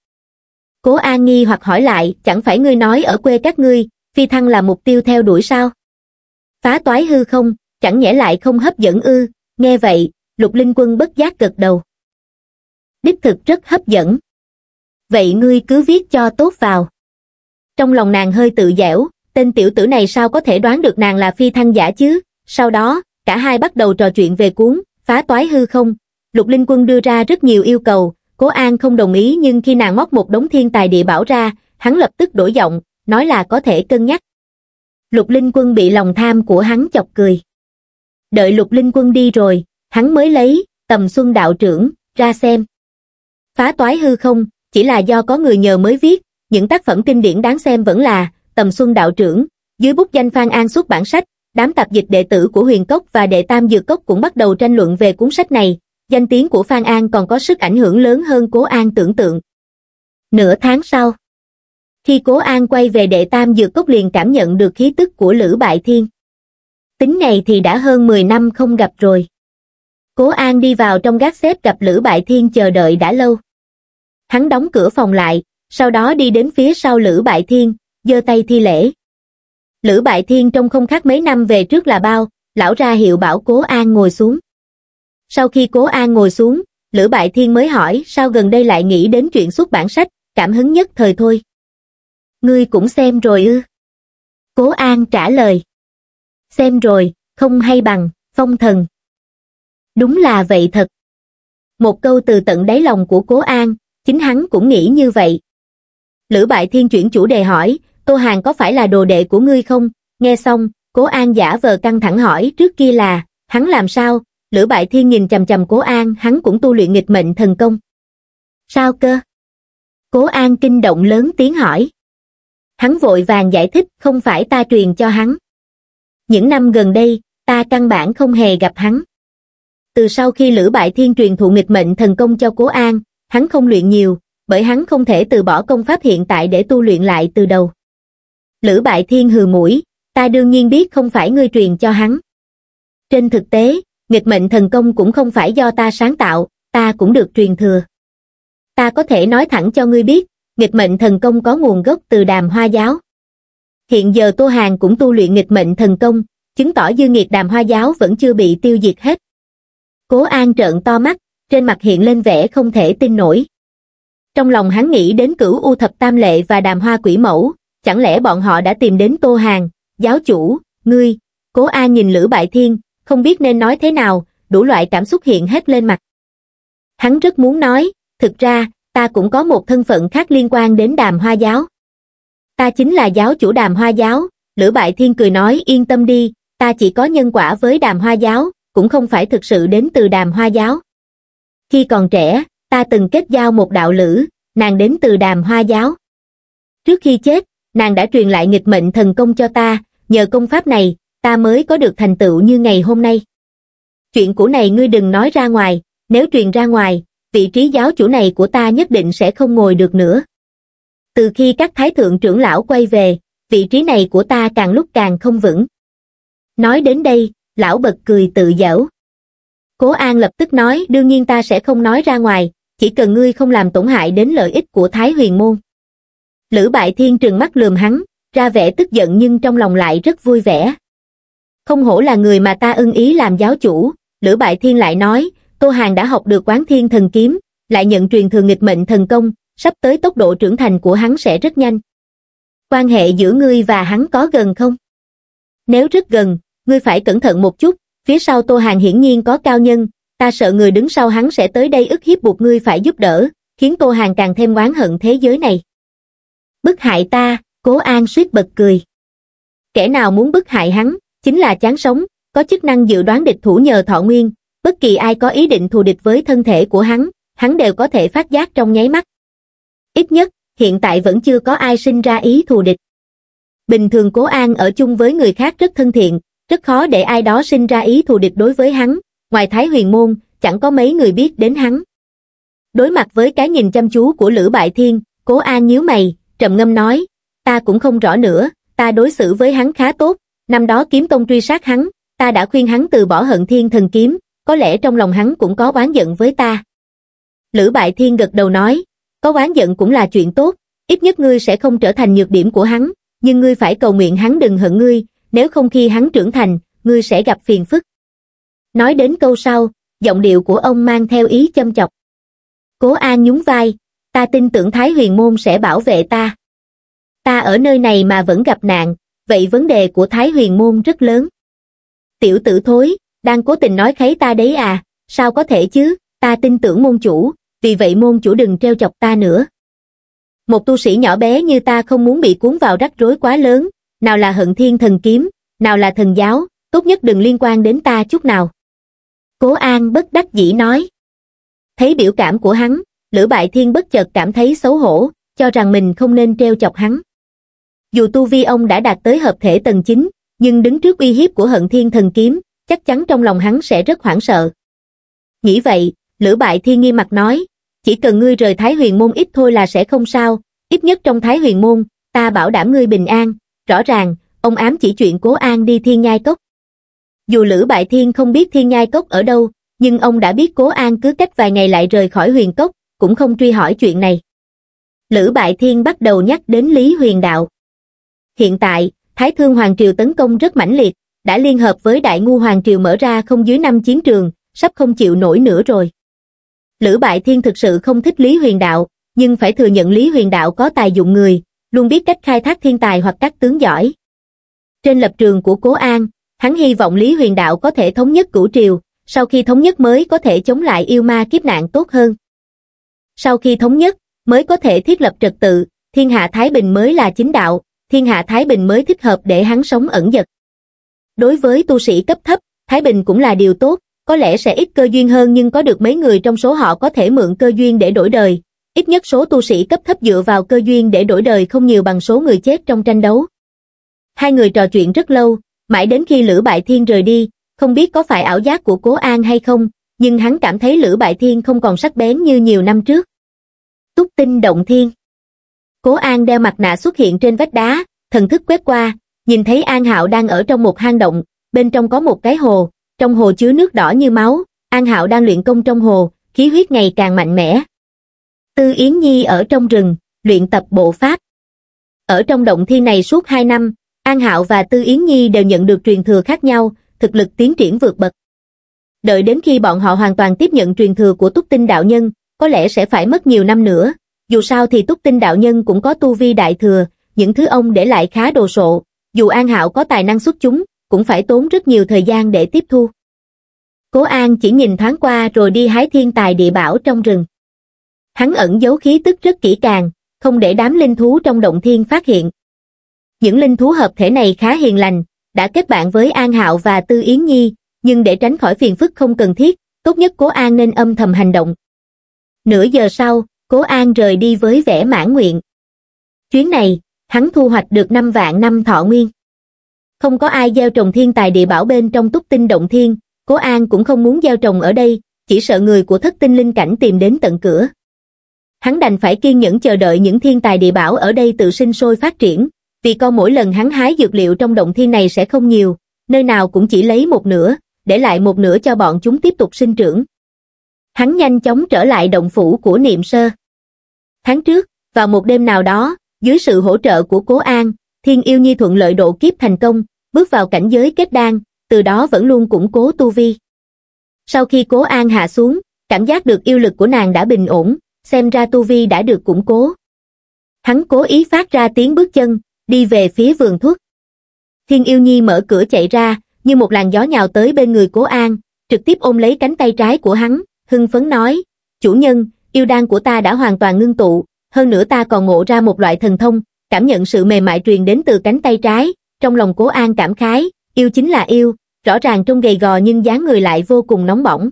Cố An nghi hoặc hỏi lại, chẳng phải ngươi nói ở quê các ngươi, phi thăng là mục tiêu theo đuổi sao? Phá toái hư không, chẳng nhẽ lại không hấp dẫn ư, nghe vậy, lục linh quân bất giác gật đầu. Đích thực rất hấp dẫn, vậy ngươi cứ viết cho tốt vào. Trong lòng nàng hơi tự dẻo, tên tiểu tử này sao có thể đoán được nàng là phi thăng giả chứ, sau đó, cả hai bắt đầu trò chuyện về cuốn, phá toái hư không, lục linh quân đưa ra rất nhiều yêu cầu, cố an không đồng ý nhưng khi nàng móc một đống thiên tài địa bảo ra, hắn lập tức đổi giọng, nói là có thể cân nhắc. Lục linh quân bị lòng tham của hắn chọc cười. Đợi lục linh quân đi rồi, hắn mới lấy, tầm xuân đạo trưởng, ra xem. Phá toái hư không, chỉ là do có người nhờ mới viết, những tác phẩm kinh điển đáng xem vẫn là Tầm Xuân Đạo Trưởng, dưới bút danh Phan An xuất bản sách, đám tạp dịch đệ tử của Huyền Cốc và đệ Tam Dược Cốc cũng bắt đầu tranh luận về cuốn sách này, danh tiếng của Phan An còn có sức ảnh hưởng lớn hơn Cố An tưởng tượng. Nửa tháng sau, khi Cố An quay về đệ Tam Dược Cốc liền cảm nhận được khí tức của Lữ Bại Thiên. Tính này thì đã hơn 10 năm không gặp rồi. Cố An đi vào trong gác xếp gặp Lữ Bại Thiên chờ đợi đã lâu. Hắn đóng cửa phòng lại, sau đó đi đến phía sau Lữ Bại Thiên, giơ tay thi lễ. Lữ Bại Thiên trông không khác mấy năm về trước là bao, lão ra hiệu bảo Cố An ngồi xuống. Sau khi Cố An ngồi xuống, Lữ Bại Thiên mới hỏi sao gần đây lại nghĩ đến chuyện xuất bản sách, cảm hứng nhất thời thôi. Ngươi cũng xem rồi ư? Cố An trả lời. Xem rồi, không hay bằng, phong thần. Đúng là vậy thật. Một câu từ tận đáy lòng của Cố An, chính hắn cũng nghĩ như vậy. Lữ Bại Thiên chuyển chủ đề hỏi, Tô Hàng có phải là đồ đệ của ngươi không? Nghe xong, Cố An giả vờ căng thẳng hỏi trước kia là, hắn làm sao? Lữ Bại Thiên nhìn chầm chầm Cố An, hắn cũng tu luyện nghịch mệnh thần công. Sao cơ? Cố An kinh động lớn tiếng hỏi. Hắn vội vàng giải thích không phải ta truyền cho hắn. Những năm gần đây, ta căn bản không hề gặp hắn. Từ sau khi Lữ Bại Thiên truyền thụ nghịch mệnh thần công cho Cố An, hắn không luyện nhiều, bởi hắn không thể từ bỏ công pháp hiện tại để tu luyện lại từ đầu. Lữ Bại Thiên hừ mũi, ta đương nhiên biết không phải ngươi truyền cho hắn. Trên thực tế, nghịch mệnh thần công cũng không phải do ta sáng tạo, ta cũng được truyền thừa. Ta có thể nói thẳng cho ngươi biết, nghịch mệnh thần công có nguồn gốc từ đàm hoa giáo. Hiện giờ Tô Hàng cũng tu luyện nghịch mệnh thần công, chứng tỏ dư nghiệt đàm hoa giáo vẫn chưa bị tiêu diệt hết. Cố An trợn to mắt, trên mặt hiện lên vẻ không thể tin nổi. Trong lòng hắn nghĩ đến cửu U Thập Tam Lệ và đàm hoa quỷ mẫu, chẳng lẽ bọn họ đã tìm đến Tô Hàng, giáo chủ, ngươi, cố A nhìn Lữ Bại Thiên, không biết nên nói thế nào, đủ loại cảm xúc hiện hết lên mặt. Hắn rất muốn nói, thực ra, ta cũng có một thân phận khác liên quan đến đàm hoa giáo. Ta chính là giáo chủ đàm hoa giáo, Lữ Bại Thiên cười nói yên tâm đi, ta chỉ có nhân quả với đàm hoa giáo, cũng không phải thực sự đến từ đàm hoa giáo khi còn trẻ ta từng kết giao một đạo lữ nàng đến từ đàm hoa giáo trước khi chết nàng đã truyền lại nghịch mệnh thần công cho ta nhờ công pháp này ta mới có được thành tựu như ngày hôm nay chuyện của này ngươi đừng nói ra ngoài nếu truyền ra ngoài vị trí giáo chủ này của ta nhất định sẽ không ngồi được nữa từ khi các thái thượng trưởng lão quay về vị trí này của ta càng lúc càng không vững nói đến đây lão bật cười tự giễu Cố An lập tức nói đương nhiên ta sẽ không nói ra ngoài, chỉ cần ngươi không làm tổn hại đến lợi ích của Thái Huyền Môn. Lữ Bại Thiên trừng mắt lườm hắn, ra vẻ tức giận nhưng trong lòng lại rất vui vẻ. Không hổ là người mà ta ưng ý làm giáo chủ, Lữ Bại Thiên lại nói, Tô Hàng đã học được quán thiên thần kiếm, lại nhận truyền thừa nghịch mệnh thần công, sắp tới tốc độ trưởng thành của hắn sẽ rất nhanh. Quan hệ giữa ngươi và hắn có gần không? Nếu rất gần, ngươi phải cẩn thận một chút, phía sau Tô Hàng hiển nhiên có cao nhân, ta sợ người đứng sau hắn sẽ tới đây ức hiếp buộc ngươi phải giúp đỡ, khiến Tô Hàng càng thêm oán hận thế giới này. Bức hại ta, Cố An suýt bật cười. Kẻ nào muốn bức hại hắn, chính là chán sống, có chức năng dự đoán địch thủ nhờ thọ nguyên, bất kỳ ai có ý định thù địch với thân thể của hắn, hắn đều có thể phát giác trong nháy mắt. Ít nhất, hiện tại vẫn chưa có ai sinh ra ý thù địch. Bình thường Cố An ở chung với người khác rất thân thiện, rất khó để ai đó sinh ra ý thù địch đối với hắn, ngoài Thái Huyền Môn, chẳng có mấy người biết đến hắn. Đối mặt với cái nhìn chăm chú của Lữ Bại Thiên, Cố A nhíu mày, trầm ngâm nói, ta cũng không rõ nữa, ta đối xử với hắn khá tốt, năm đó kiếm tông truy sát hắn, ta đã khuyên hắn từ bỏ hận thiên thần kiếm, có lẽ trong lòng hắn cũng có oán giận với ta. Lữ Bại Thiên gật đầu nói, có oán giận cũng là chuyện tốt, ít nhất ngươi sẽ không trở thành nhược điểm của hắn, nhưng ngươi phải cầu nguyện hắn đừng hận ngươi, nếu không khi hắn trưởng thành, ngươi sẽ gặp phiền phức. Nói đến câu sau, giọng điệu của ông mang theo ý châm chọc. Cố An nhún vai, ta tin tưởng Thái Huyền Môn sẽ bảo vệ ta. Ta ở nơi này mà vẫn gặp nạn, vậy vấn đề của Thái Huyền Môn rất lớn. Tiểu tử thối, đang cố tình nói kháy ta đấy à, sao có thể chứ, ta tin tưởng môn chủ, vì vậy môn chủ đừng treo chọc ta nữa. Một tu sĩ nhỏ bé như ta không muốn bị cuốn vào rắc rối quá lớn, nào là hận thiên thần kiếm, nào là thần giáo, tốt nhất đừng liên quan đến ta chút nào. Cố An bất đắc dĩ nói. Thấy biểu cảm của hắn, Lữ Bại Thiên bất chợt cảm thấy xấu hổ, cho rằng mình không nên treo chọc hắn. Dù tu vi ông đã đạt tới hợp thể tầng 9, nhưng đứng trước uy hiếp của hận thiên thần kiếm, chắc chắn trong lòng hắn sẽ rất hoảng sợ. Nghĩ vậy, Lữ Bại Thiên nghi mặt nói, chỉ cần ngươi rời Thái huyền môn ít thôi là sẽ không sao, ít nhất trong Thái huyền môn, ta bảo đảm ngươi bình an, Rõ ràng, ông ám chỉ chuyện Cố An đi Thiên Nhai Cốc. Dù Lữ Bại Thiên không biết Thiên Nhai Cốc ở đâu, nhưng ông đã biết Cố An cứ cách vài ngày lại rời khỏi huyền cốc, cũng không truy hỏi chuyện này. Lữ Bại Thiên bắt đầu nhắc đến Lý Huyền Đạo. Hiện tại, Thái Thương Hoàng Triều tấn công rất mãnh liệt, đã liên hợp với Đại Ngu Hoàng Triều mở ra không dưới năm chiến trường, sắp không chịu nổi nữa rồi. Lữ Bại Thiên thực sự không thích Lý Huyền Đạo, nhưng phải thừa nhận Lý Huyền Đạo có tài dụng người, luôn biết cách khai thác thiên tài hoặc các tướng giỏi. Trên lập trường của Cố An, hắn hy vọng Lý Huyền Đạo có thể thống nhất cửu triều, sau khi thống nhất mới có thể chống lại yêu ma kiếp nạn tốt hơn. Sau khi thống nhất, mới có thể thiết lập trật tự, thiên hạ Thái Bình mới là chính đạo, thiên hạ Thái Bình mới thích hợp để hắn sống ẩn dật. Đối với tu sĩ cấp thấp, Thái Bình cũng là điều tốt, có lẽ sẽ ít cơ duyên hơn nhưng có được mấy người trong số họ có thể mượn cơ duyên để đổi đời, ít nhất số tu sĩ cấp thấp dựa vào cơ duyên để đổi đời không nhiều bằng số người chết trong tranh đấu. Hai người trò chuyện rất lâu, mãi đến khi Lữ Bại Thiên rời đi, không biết có phải ảo giác của Cố An hay không, nhưng hắn cảm thấy Lữ Bại Thiên không còn sắc bén như nhiều năm trước. Túc tinh động thiên Cố An đeo mặt nạ xuất hiện trên vách đá, thần thức quét qua, nhìn thấy An Hạo đang ở trong một hang động, bên trong có một cái hồ, trong hồ chứa nước đỏ như máu, An Hạo đang luyện công trong hồ, khí huyết ngày càng mạnh mẽ, Tư Yến Nhi ở trong rừng, luyện tập bộ pháp. Ở trong động thi này suốt 2 năm, An Hạo và Tư Yến Nhi đều nhận được truyền thừa khác nhau, thực lực tiến triển vượt bậc. Đợi đến khi bọn họ hoàn toàn tiếp nhận truyền thừa của Túc Tinh Đạo Nhân, có lẽ sẽ phải mất nhiều năm nữa. Dù sao thì Túc Tinh Đạo Nhân cũng có tu vi đại thừa, những thứ ông để lại khá đồ sộ. Dù An Hạo có tài năng xuất chúng, cũng phải tốn rất nhiều thời gian để tiếp thu. Cố An chỉ nhìn thoáng qua rồi đi hái thiên tài địa bảo trong rừng hắn ẩn giấu khí tức rất kỹ càng, không để đám linh thú trong động thiên phát hiện. Những linh thú hợp thể này khá hiền lành, đã kết bạn với An Hạo và Tư Yến Nhi, nhưng để tránh khỏi phiền phức không cần thiết, tốt nhất Cố An nên âm thầm hành động. Nửa giờ sau, Cố An rời đi với vẻ mãn nguyện. Chuyến này, hắn thu hoạch được 5 vạn năm thọ nguyên. Không có ai gieo trồng thiên tài địa bảo bên trong túc tinh động thiên, Cố An cũng không muốn gieo trồng ở đây, chỉ sợ người của thất tinh linh cảnh tìm đến tận cửa hắn đành phải kiên nhẫn chờ đợi những thiên tài địa bảo ở đây tự sinh sôi phát triển, vì con mỗi lần hắn hái dược liệu trong động thiên này sẽ không nhiều, nơi nào cũng chỉ lấy một nửa, để lại một nửa cho bọn chúng tiếp tục sinh trưởng. Hắn nhanh chóng trở lại động phủ của niệm sơ. Tháng trước, vào một đêm nào đó, dưới sự hỗ trợ của Cố An, Thiên Yêu Nhi thuận lợi độ kiếp thành công, bước vào cảnh giới kết đan, từ đó vẫn luôn củng cố tu vi. Sau khi Cố An hạ xuống, cảm giác được yêu lực của nàng đã bình ổn, xem ra tu vi đã được củng cố. Hắn cố ý phát ra tiếng bước chân, đi về phía vườn thuốc. Thiên yêu nhi mở cửa chạy ra, như một làn gió nhào tới bên người cố an, trực tiếp ôm lấy cánh tay trái của hắn, hưng phấn nói, chủ nhân, yêu đan của ta đã hoàn toàn ngưng tụ, hơn nữa ta còn ngộ ra một loại thần thông, cảm nhận sự mềm mại truyền đến từ cánh tay trái, trong lòng cố an cảm khái, yêu chính là yêu, rõ ràng trông gầy gò nhưng dáng người lại vô cùng nóng bỏng.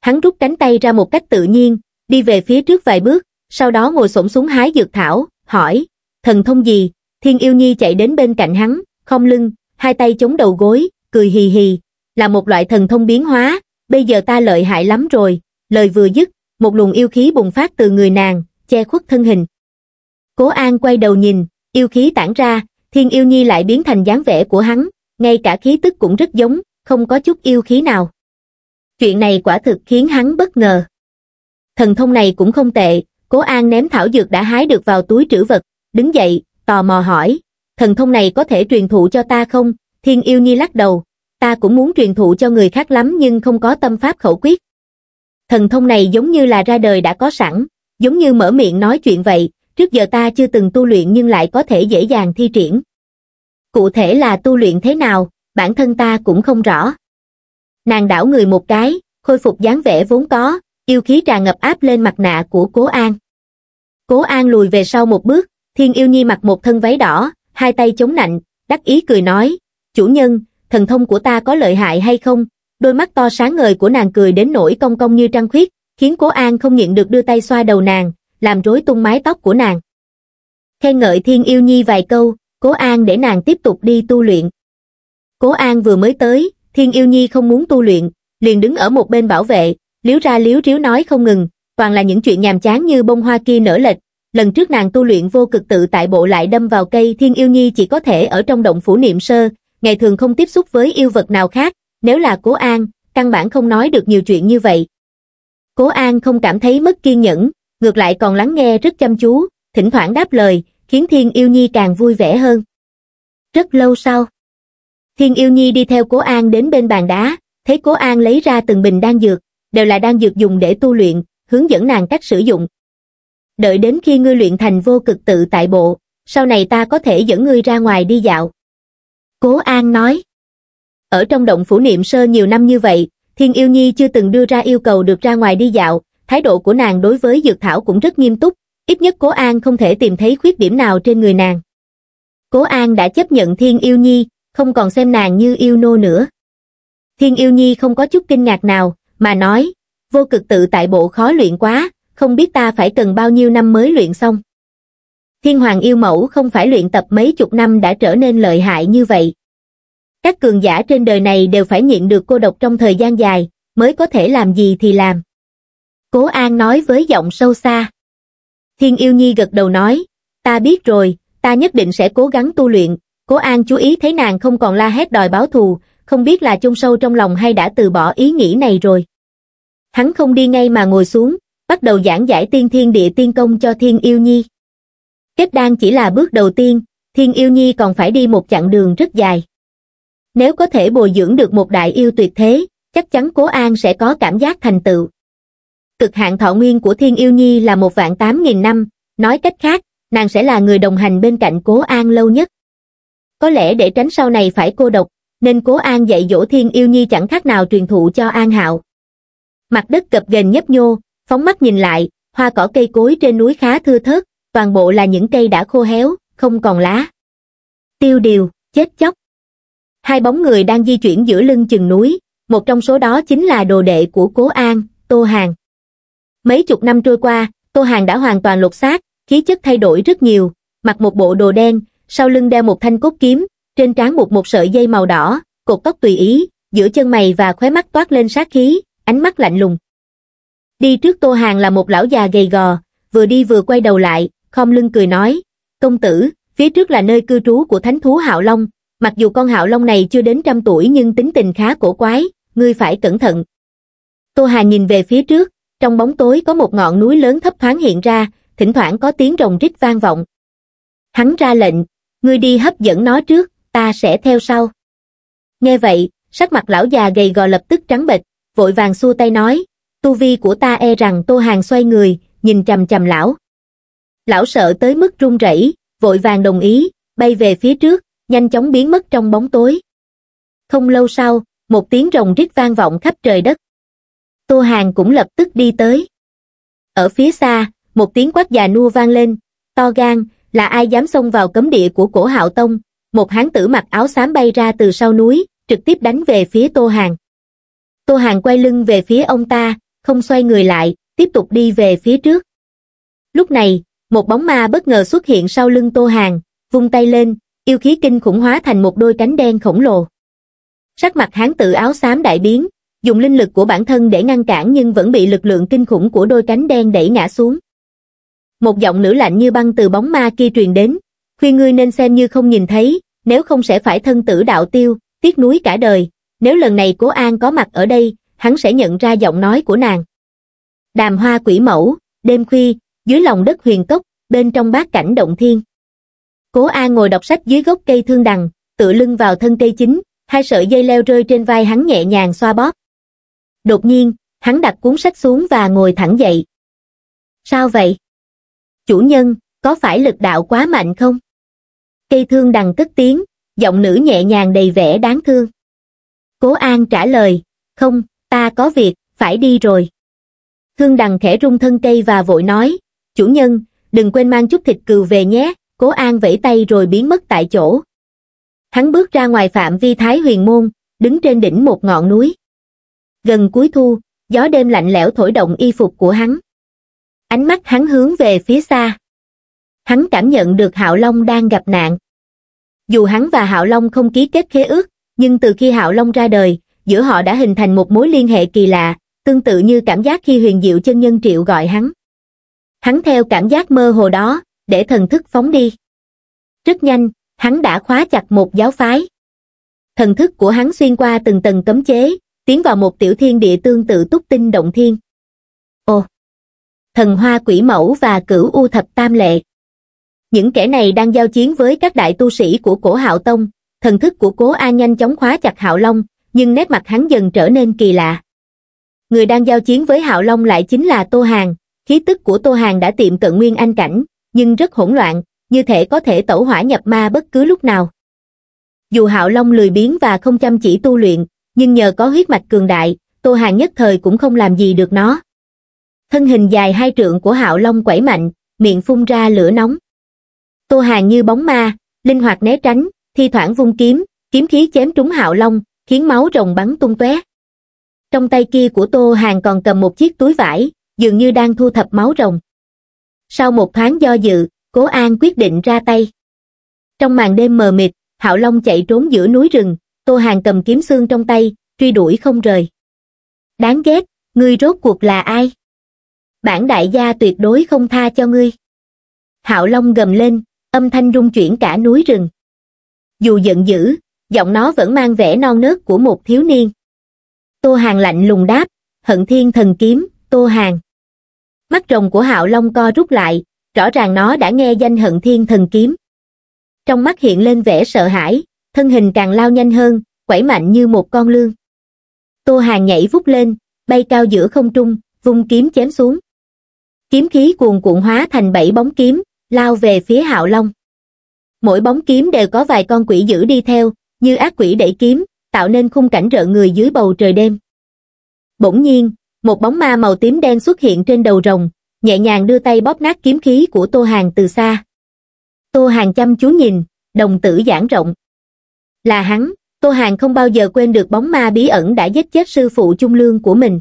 Hắn rút cánh tay ra một cách tự nhiên, đi về phía trước vài bước, sau đó ngồi xổm xuống hái dược thảo, hỏi, thần thông gì? Thiên yêu nhi chạy đến bên cạnh hắn, không lưng, hai tay chống đầu gối, cười hì hì, là một loại thần thông biến hóa, bây giờ ta lợi hại lắm rồi, lời vừa dứt, một luồng yêu khí bùng phát từ người nàng, che khuất thân hình. Cố An quay đầu nhìn, yêu khí tản ra, thiên yêu nhi lại biến thành dáng vẻ của hắn, ngay cả khí tức cũng rất giống, không có chút yêu khí nào. Chuyện này quả thực khiến hắn bất ngờ thần thông này cũng không tệ, cố an ném thảo dược đã hái được vào túi trữ vật, đứng dậy, tò mò hỏi, thần thông này có thể truyền thụ cho ta không? Thiên yêu nhi lắc đầu, ta cũng muốn truyền thụ cho người khác lắm nhưng không có tâm pháp khẩu quyết. Thần thông này giống như là ra đời đã có sẵn, giống như mở miệng nói chuyện vậy, trước giờ ta chưa từng tu luyện nhưng lại có thể dễ dàng thi triển. Cụ thể là tu luyện thế nào, bản thân ta cũng không rõ. Nàng đảo người một cái, khôi phục dáng vẻ vốn có, yêu khí tràn ngập áp lên mặt nạ của Cố An. Cố An lùi về sau một bước, Thiên Yêu Nhi mặc một thân váy đỏ, hai tay chống nạnh, đắc ý cười nói, chủ nhân, thần thông của ta có lợi hại hay không? Đôi mắt to sáng ngời của nàng cười đến nổi công công như trăng khuyết, khiến Cố An không nhịn được đưa tay xoa đầu nàng, làm rối tung mái tóc của nàng. Khen ngợi Thiên Yêu Nhi vài câu, Cố An để nàng tiếp tục đi tu luyện. Cố An vừa mới tới, Thiên Yêu Nhi không muốn tu luyện, liền đứng ở một bên bảo vệ, liếu ra liếu riếu nói không ngừng, toàn là những chuyện nhàm chán như bông hoa kia nở lệch. Lần trước nàng tu luyện vô cực tự tại bộ lại đâm vào cây thiên yêu nhi chỉ có thể ở trong động phủ niệm sơ, ngày thường không tiếp xúc với yêu vật nào khác, nếu là cố an, căn bản không nói được nhiều chuyện như vậy. Cố an không cảm thấy mất kiên nhẫn, ngược lại còn lắng nghe rất chăm chú, thỉnh thoảng đáp lời, khiến thiên yêu nhi càng vui vẻ hơn. Rất lâu sau, thiên yêu nhi đi theo cố an đến bên bàn đá, thấy cố an lấy ra từng bình đan dược, đều là đang dược dùng để tu luyện, hướng dẫn nàng cách sử dụng. Đợi đến khi ngươi luyện thành vô cực tự tại bộ, sau này ta có thể dẫn ngươi ra ngoài đi dạo. Cố An nói, ở trong động phủ niệm sơ nhiều năm như vậy, Thiên Yêu Nhi chưa từng đưa ra yêu cầu được ra ngoài đi dạo, thái độ của nàng đối với dược thảo cũng rất nghiêm túc, ít nhất Cố An không thể tìm thấy khuyết điểm nào trên người nàng. Cố An đã chấp nhận Thiên Yêu Nhi, không còn xem nàng như yêu nô nữa. Thiên Yêu Nhi không có chút kinh ngạc nào, mà nói, vô cực tự tại bộ khó luyện quá, không biết ta phải cần bao nhiêu năm mới luyện xong. Thiên hoàng yêu mẫu không phải luyện tập mấy chục năm đã trở nên lợi hại như vậy. Các cường giả trên đời này đều phải nhịn được cô độc trong thời gian dài, mới có thể làm gì thì làm. Cố An nói với giọng sâu xa. Thiên yêu nhi gật đầu nói, ta biết rồi, ta nhất định sẽ cố gắng tu luyện. Cố An chú ý thấy nàng không còn la hét đòi báo thù, không biết là chung sâu trong lòng hay đã từ bỏ ý nghĩ này rồi. Hắn không đi ngay mà ngồi xuống, bắt đầu giảng giải tiên thiên địa tiên công cho thiên yêu nhi. Kết đan chỉ là bước đầu tiên, thiên yêu nhi còn phải đi một chặng đường rất dài. Nếu có thể bồi dưỡng được một đại yêu tuyệt thế, chắc chắn cố an sẽ có cảm giác thành tựu. Cực hạn thọ nguyên của thiên yêu nhi là một vạn tám nghìn năm, nói cách khác, nàng sẽ là người đồng hành bên cạnh cố an lâu nhất. Có lẽ để tránh sau này phải cô độc, nên cố an dạy dỗ thiên yêu nhi chẳng khác nào truyền thụ cho an hạo mặt đất cập ghềnh nhấp nhô phóng mắt nhìn lại hoa cỏ cây cối trên núi khá thưa thớt toàn bộ là những cây đã khô héo không còn lá tiêu điều chết chóc hai bóng người đang di chuyển giữa lưng chừng núi một trong số đó chính là đồ đệ của cố an tô hàng mấy chục năm trôi qua tô hàng đã hoàn toàn lột xác khí chất thay đổi rất nhiều mặc một bộ đồ đen sau lưng đeo một thanh cốt kiếm trên trán buộc một sợi dây màu đỏ, cột tóc tùy ý, giữa chân mày và khóe mắt toát lên sát khí, ánh mắt lạnh lùng. Đi trước Tô Hàng là một lão già gầy gò, vừa đi vừa quay đầu lại, khom lưng cười nói, công tử, phía trước là nơi cư trú của thánh thú Hạo Long, mặc dù con Hạo Long này chưa đến trăm tuổi nhưng tính tình khá cổ quái, ngươi phải cẩn thận. Tô hà nhìn về phía trước, trong bóng tối có một ngọn núi lớn thấp thoáng hiện ra, thỉnh thoảng có tiếng rồng rít vang vọng. Hắn ra lệnh, ngươi đi hấp dẫn nó trước, ta sẽ theo sau. Nghe vậy, sắc mặt lão già gầy gò lập tức trắng bệch, vội vàng xua tay nói, tu vi của ta e rằng Tô Hàng xoay người, nhìn chầm chầm lão. Lão sợ tới mức run rẩy, vội vàng đồng ý, bay về phía trước, nhanh chóng biến mất trong bóng tối. Không lâu sau, một tiếng rồng rít vang vọng khắp trời đất. Tô Hàng cũng lập tức đi tới. Ở phía xa, một tiếng quát già nua vang lên, to gan, là ai dám xông vào cấm địa của cổ hạo tông, một hán tử mặc áo xám bay ra từ sau núi, trực tiếp đánh về phía Tô Hàng. Tô Hàng quay lưng về phía ông ta, không xoay người lại, tiếp tục đi về phía trước. Lúc này, một bóng ma bất ngờ xuất hiện sau lưng Tô Hàng, vung tay lên, yêu khí kinh khủng hóa thành một đôi cánh đen khổng lồ. Sắc mặt hán tử áo xám đại biến, dùng linh lực của bản thân để ngăn cản nhưng vẫn bị lực lượng kinh khủng của đôi cánh đen đẩy ngã xuống. Một giọng nữ lạnh như băng từ bóng ma kia truyền đến, khuyên ngươi nên xem như không nhìn thấy, nếu không sẽ phải thân tử đạo tiêu, tiếc nuối cả đời. Nếu lần này Cố An có mặt ở đây, hắn sẽ nhận ra giọng nói của nàng. Đàm hoa quỷ mẫu, đêm khuya, dưới lòng đất huyền cốc, bên trong bát cảnh động thiên. Cố An ngồi đọc sách dưới gốc cây thương đằng, tựa lưng vào thân cây chính, hai sợi dây leo rơi trên vai hắn nhẹ nhàng xoa bóp. Đột nhiên, hắn đặt cuốn sách xuống và ngồi thẳng dậy. Sao vậy? Chủ nhân, có phải lực đạo quá mạnh không? cây thương đằng cất tiếng giọng nữ nhẹ nhàng đầy vẻ đáng thương cố an trả lời không ta có việc phải đi rồi thương đằng khẽ rung thân cây và vội nói chủ nhân đừng quên mang chút thịt cừu về nhé cố an vẫy tay rồi biến mất tại chỗ hắn bước ra ngoài phạm vi thái huyền môn đứng trên đỉnh một ngọn núi gần cuối thu gió đêm lạnh lẽo thổi động y phục của hắn ánh mắt hắn hướng về phía xa hắn cảm nhận được Hạo Long đang gặp nạn. Dù hắn và Hạo Long không ký kết khế ước, nhưng từ khi Hạo Long ra đời, giữa họ đã hình thành một mối liên hệ kỳ lạ, tương tự như cảm giác khi huyền diệu chân nhân triệu gọi hắn. Hắn theo cảm giác mơ hồ đó, để thần thức phóng đi. Rất nhanh, hắn đã khóa chặt một giáo phái. Thần thức của hắn xuyên qua từng tầng cấm chế, tiến vào một tiểu thiên địa tương tự túc tinh động thiên. Ồ! Thần hoa quỷ mẫu và cửu u thập tam lệ những kẻ này đang giao chiến với các đại tu sĩ của cổ hạo tông thần thức của cố a nhanh chóng khóa chặt hạo long nhưng nét mặt hắn dần trở nên kỳ lạ người đang giao chiến với hạo long lại chính là tô hàng khí tức của tô hàng đã tiệm cận nguyên anh cảnh nhưng rất hỗn loạn như thể có thể tẩu hỏa nhập ma bất cứ lúc nào dù hạo long lười biếng và không chăm chỉ tu luyện nhưng nhờ có huyết mạch cường đại tô hàng nhất thời cũng không làm gì được nó thân hình dài hai trượng của hạo long quẩy mạnh miệng phun ra lửa nóng Tô Hà như bóng ma, linh hoạt né tránh, thi thoảng vung kiếm, kiếm khí chém trúng Hạo Long, khiến máu rồng bắn tung tóe. Trong tay kia của Tô Hàn còn cầm một chiếc túi vải, dường như đang thu thập máu rồng. Sau một thoáng do dự, Cố An quyết định ra tay. Trong màn đêm mờ mịt, Hạo Long chạy trốn giữa núi rừng, Tô Hàn cầm kiếm xương trong tay, truy đuổi không rời. Đáng ghét, ngươi rốt cuộc là ai? Bản đại gia tuyệt đối không tha cho ngươi. Hạo Long gầm lên, âm thanh rung chuyển cả núi rừng. Dù giận dữ, giọng nó vẫn mang vẻ non nớt của một thiếu niên. Tô Hàng lạnh lùng đáp, hận thiên thần kiếm, Tô Hàng. Mắt rồng của Hạo Long co rút lại, rõ ràng nó đã nghe danh hận thiên thần kiếm. Trong mắt hiện lên vẻ sợ hãi, thân hình càng lao nhanh hơn, quẩy mạnh như một con lương. Tô Hàng nhảy vút lên, bay cao giữa không trung, vung kiếm chém xuống. Kiếm khí cuồn cuộn hóa thành bảy bóng kiếm, lao về phía hạo long. Mỗi bóng kiếm đều có vài con quỷ dữ đi theo, như ác quỷ đẩy kiếm, tạo nên khung cảnh rợ người dưới bầu trời đêm. Bỗng nhiên, một bóng ma màu tím đen xuất hiện trên đầu rồng, nhẹ nhàng đưa tay bóp nát kiếm khí của Tô Hàng từ xa. Tô Hàng chăm chú nhìn, đồng tử giãn rộng. Là hắn, Tô Hàng không bao giờ quên được bóng ma bí ẩn đã giết chết sư phụ chung lương của mình.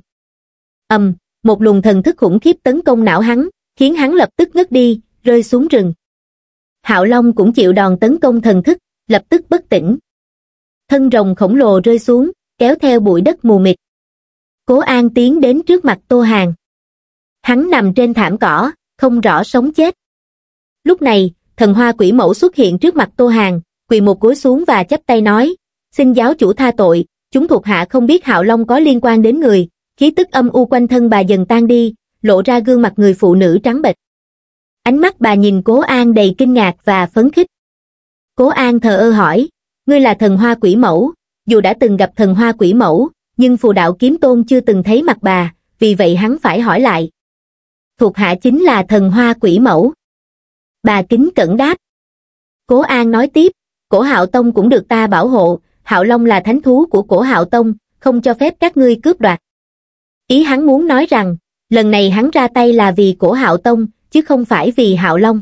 ầm, um, một luồng thần thức khủng khiếp tấn công não hắn, khiến hắn lập tức ngất đi, rơi xuống rừng. Hạo Long cũng chịu đòn tấn công thần thức, lập tức bất tỉnh. Thân rồng khổng lồ rơi xuống, kéo theo bụi đất mù mịt. Cố An tiến đến trước mặt Tô Hàng. Hắn nằm trên thảm cỏ, không rõ sống chết. Lúc này, thần hoa quỷ mẫu xuất hiện trước mặt Tô Hàng, quỳ một gối xuống và chắp tay nói, xin giáo chủ tha tội, chúng thuộc hạ không biết Hạo Long có liên quan đến người, khí tức âm u quanh thân bà dần tan đi, lộ ra gương mặt người phụ nữ trắng bệch ánh mắt bà nhìn cố an đầy kinh ngạc và phấn khích cố an thờ ơ hỏi ngươi là thần hoa quỷ mẫu dù đã từng gặp thần hoa quỷ mẫu nhưng phù đạo kiếm tôn chưa từng thấy mặt bà vì vậy hắn phải hỏi lại thuộc hạ chính là thần hoa quỷ mẫu bà kính cẩn đáp cố an nói tiếp cổ hạo tông cũng được ta bảo hộ hạo long là thánh thú của cổ hạo tông không cho phép các ngươi cướp đoạt ý hắn muốn nói rằng lần này hắn ra tay là vì cổ hạo tông chứ không phải vì Hạo Long.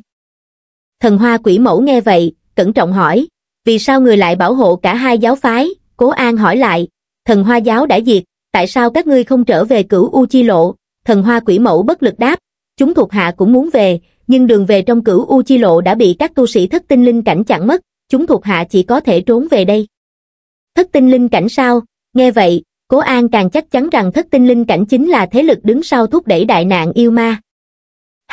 Thần Hoa Quỷ Mẫu nghe vậy, cẩn trọng hỏi, vì sao người lại bảo hộ cả hai giáo phái? Cố An hỏi lại, thần Hoa giáo đã diệt, tại sao các ngươi không trở về cửu U Chi Lộ? Thần Hoa Quỷ Mẫu bất lực đáp, chúng thuộc hạ cũng muốn về, nhưng đường về trong cửu U Chi Lộ đã bị các tu sĩ thất tinh linh cảnh chặn mất, chúng thuộc hạ chỉ có thể trốn về đây. Thất tinh linh cảnh sao? Nghe vậy, Cố An càng chắc chắn rằng thất tinh linh cảnh chính là thế lực đứng sau thúc đẩy đại nạn yêu ma,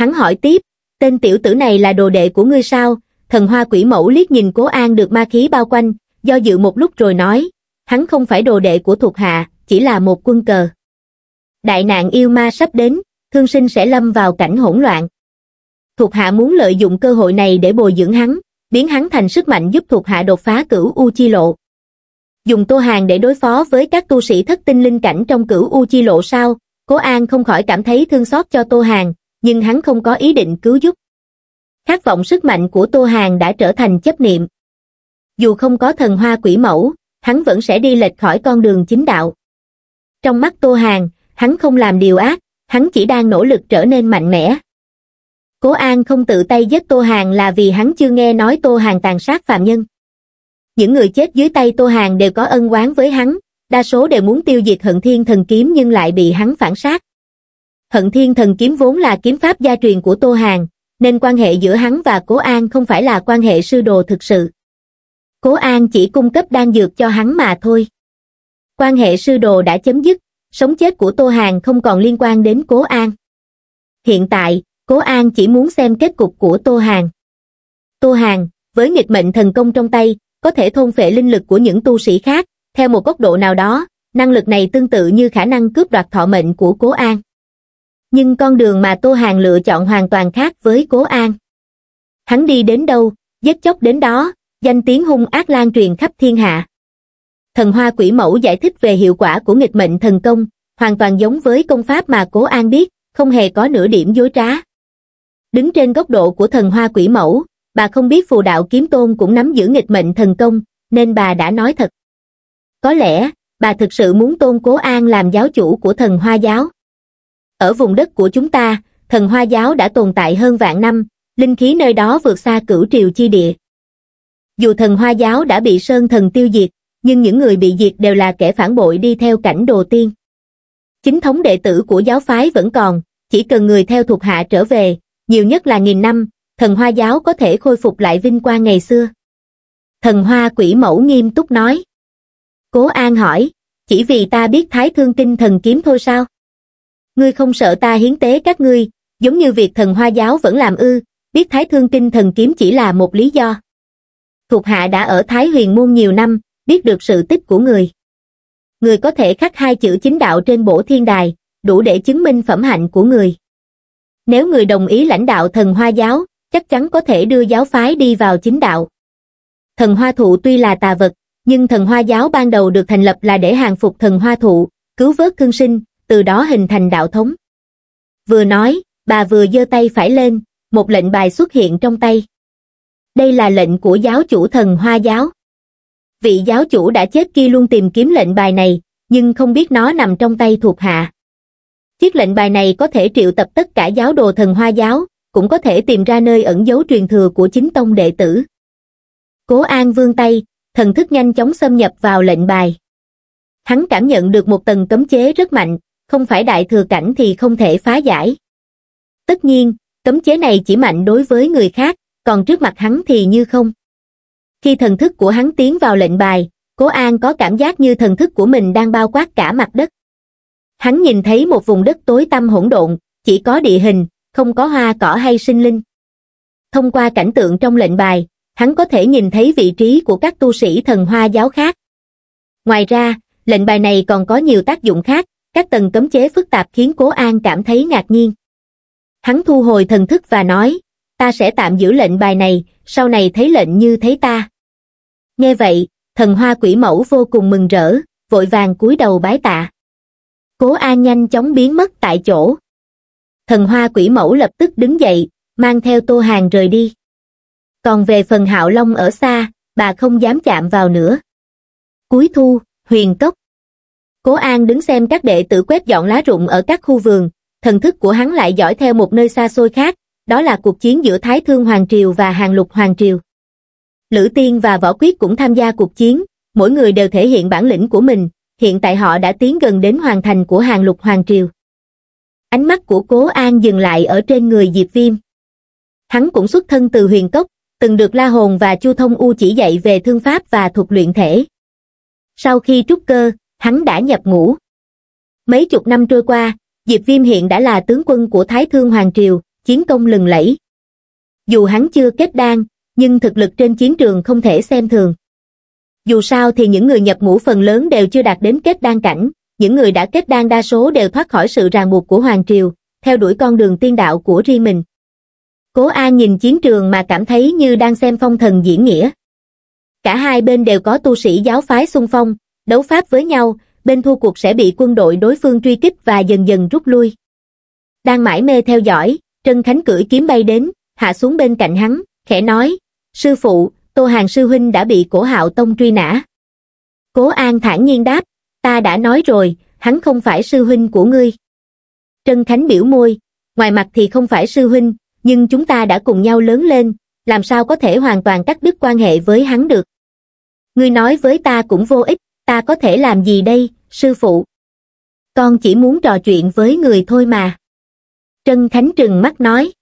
Hắn hỏi tiếp, tên tiểu tử này là đồ đệ của ngươi sao? Thần hoa quỷ mẫu liếc nhìn cố an được ma khí bao quanh, do dự một lúc rồi nói, hắn không phải đồ đệ của thuộc hạ, chỉ là một quân cờ. Đại nạn yêu ma sắp đến, thương sinh sẽ lâm vào cảnh hỗn loạn. Thuộc hạ muốn lợi dụng cơ hội này để bồi dưỡng hắn, biến hắn thành sức mạnh giúp thuộc hạ đột phá cửu U Chi Lộ. Dùng Tô Hàng để đối phó với các tu sĩ thất tinh linh cảnh trong cửu U Chi Lộ sao, Cố An không khỏi cảm thấy thương xót cho Tô Hàng, nhưng hắn không có ý định cứu giúp. Khát vọng sức mạnh của Tô Hàng đã trở thành chấp niệm. Dù không có thần hoa quỷ mẫu, hắn vẫn sẽ đi lệch khỏi con đường chính đạo. Trong mắt Tô Hàng, hắn không làm điều ác, hắn chỉ đang nỗ lực trở nên mạnh mẽ. Cố An không tự tay giết Tô Hàng là vì hắn chưa nghe nói Tô Hàng tàn sát phạm nhân. Những người chết dưới tay Tô Hàng đều có ân oán với hắn, đa số đều muốn tiêu diệt hận thiên thần kiếm nhưng lại bị hắn phản sát hận thiên thần kiếm vốn là kiếm pháp gia truyền của Tô Hàng, nên quan hệ giữa hắn và Cố An không phải là quan hệ sư đồ thực sự. Cố An chỉ cung cấp đan dược cho hắn mà thôi. Quan hệ sư đồ đã chấm dứt, sống chết của Tô Hàng không còn liên quan đến Cố An. Hiện tại, Cố An chỉ muốn xem kết cục của Tô Hàng. Tô Hàng, với nghịch mệnh thần công trong tay, có thể thôn phệ linh lực của những tu sĩ khác, theo một góc độ nào đó, năng lực này tương tự như khả năng cướp đoạt thọ mệnh của Cố An nhưng con đường mà tô hàng lựa chọn hoàn toàn khác với cố an hắn đi đến đâu giết chóc đến đó danh tiếng hung ác lan truyền khắp thiên hạ thần hoa quỷ mẫu giải thích về hiệu quả của nghịch mệnh thần công hoàn toàn giống với công pháp mà cố an biết không hề có nửa điểm dối trá đứng trên góc độ của thần hoa quỷ mẫu bà không biết phù đạo kiếm tôn cũng nắm giữ nghịch mệnh thần công nên bà đã nói thật có lẽ bà thực sự muốn tôn cố an làm giáo chủ của thần hoa giáo ở vùng đất của chúng ta, thần hoa giáo đã tồn tại hơn vạn năm, linh khí nơi đó vượt xa cửu triều chi địa. Dù thần hoa giáo đã bị sơn thần tiêu diệt, nhưng những người bị diệt đều là kẻ phản bội đi theo cảnh đồ tiên. Chính thống đệ tử của giáo phái vẫn còn, chỉ cần người theo thuộc hạ trở về, nhiều nhất là nghìn năm, thần hoa giáo có thể khôi phục lại vinh quang ngày xưa. Thần hoa quỷ mẫu nghiêm túc nói. Cố An hỏi, chỉ vì ta biết thái thương tinh thần kiếm thôi sao? ngươi không sợ ta hiến tế các ngươi, giống như việc thần hoa giáo vẫn làm ư, biết thái thương kinh thần kiếm chỉ là một lý do. Thuộc hạ đã ở Thái huyền môn nhiều năm, biết được sự tích của người. Người có thể khắc hai chữ chính đạo trên bổ thiên đài, đủ để chứng minh phẩm hạnh của người. Nếu người đồng ý lãnh đạo thần hoa giáo, chắc chắn có thể đưa giáo phái đi vào chính đạo. Thần hoa thụ tuy là tà vật, nhưng thần hoa giáo ban đầu được thành lập là để hàng phục thần hoa thụ, cứu vớt thương sinh, từ đó hình thành đạo thống. Vừa nói, bà vừa giơ tay phải lên, một lệnh bài xuất hiện trong tay. Đây là lệnh của giáo chủ thần Hoa giáo. Vị giáo chủ đã chết kia luôn tìm kiếm lệnh bài này, nhưng không biết nó nằm trong tay thuộc hạ. Chiếc lệnh bài này có thể triệu tập tất cả giáo đồ thần Hoa giáo, cũng có thể tìm ra nơi ẩn dấu truyền thừa của chính tông đệ tử. Cố An vương tay, thần thức nhanh chóng xâm nhập vào lệnh bài. Hắn cảm nhận được một tầng cấm chế rất mạnh, không phải đại thừa cảnh thì không thể phá giải. Tất nhiên, cấm chế này chỉ mạnh đối với người khác, còn trước mặt hắn thì như không. Khi thần thức của hắn tiến vào lệnh bài, Cố An có cảm giác như thần thức của mình đang bao quát cả mặt đất. Hắn nhìn thấy một vùng đất tối tăm hỗn độn, chỉ có địa hình, không có hoa cỏ hay sinh linh. Thông qua cảnh tượng trong lệnh bài, hắn có thể nhìn thấy vị trí của các tu sĩ thần hoa giáo khác. Ngoài ra, lệnh bài này còn có nhiều tác dụng khác, các tầng cấm chế phức tạp khiến Cố An cảm thấy ngạc nhiên. Hắn thu hồi thần thức và nói, ta sẽ tạm giữ lệnh bài này, sau này thấy lệnh như thấy ta. Nghe vậy, thần hoa quỷ mẫu vô cùng mừng rỡ, vội vàng cúi đầu bái tạ. Cố An nhanh chóng biến mất tại chỗ. Thần hoa quỷ mẫu lập tức đứng dậy, mang theo tô hàng rời đi. Còn về phần hạo long ở xa, bà không dám chạm vào nữa. Cuối thu, huyền cốc. Cố An đứng xem các đệ tử quét dọn lá rụng ở các khu vườn, thần thức của hắn lại dõi theo một nơi xa xôi khác, đó là cuộc chiến giữa Thái Thương Hoàng Triều và Hàng Lục Hoàng Triều. Lữ Tiên và Võ Quyết cũng tham gia cuộc chiến, mỗi người đều thể hiện bản lĩnh của mình, hiện tại họ đã tiến gần đến hoàn thành của Hàng Lục Hoàng Triều. Ánh mắt của Cố An dừng lại ở trên người Diệp Viêm. Hắn cũng xuất thân từ huyền cốc, từng được La Hồn và Chu Thông U chỉ dạy về thương pháp và thuật luyện thể. Sau khi trúc cơ, hắn đã nhập ngũ. Mấy chục năm trôi qua, Diệp Viêm hiện đã là tướng quân của Thái Thương Hoàng Triều, chiến công lừng lẫy. Dù hắn chưa kết đan, nhưng thực lực trên chiến trường không thể xem thường. Dù sao thì những người nhập ngũ phần lớn đều chưa đạt đến kết đan cảnh, những người đã kết đan đa số đều thoát khỏi sự ràng buộc của Hoàng Triều, theo đuổi con đường tiên đạo của riêng mình. Cố An nhìn chiến trường mà cảm thấy như đang xem phong thần diễn nghĩa. Cả hai bên đều có tu sĩ giáo phái xung phong, đấu pháp với nhau bên thua cuộc sẽ bị quân đội đối phương truy kích và dần dần rút lui đang mải mê theo dõi trân khánh cưỡi kiếm bay đến hạ xuống bên cạnh hắn khẽ nói sư phụ tô hàng sư huynh đã bị cổ hạo tông truy nã cố an thản nhiên đáp ta đã nói rồi hắn không phải sư huynh của ngươi trân khánh biểu môi ngoài mặt thì không phải sư huynh nhưng chúng ta đã cùng nhau lớn lên làm sao có thể hoàn toàn cắt đứt quan hệ với hắn được ngươi nói với ta cũng vô ích ta có thể làm gì đây, sư phụ? Con chỉ muốn trò chuyện với người thôi mà. Trân Khánh trừng mắt nói.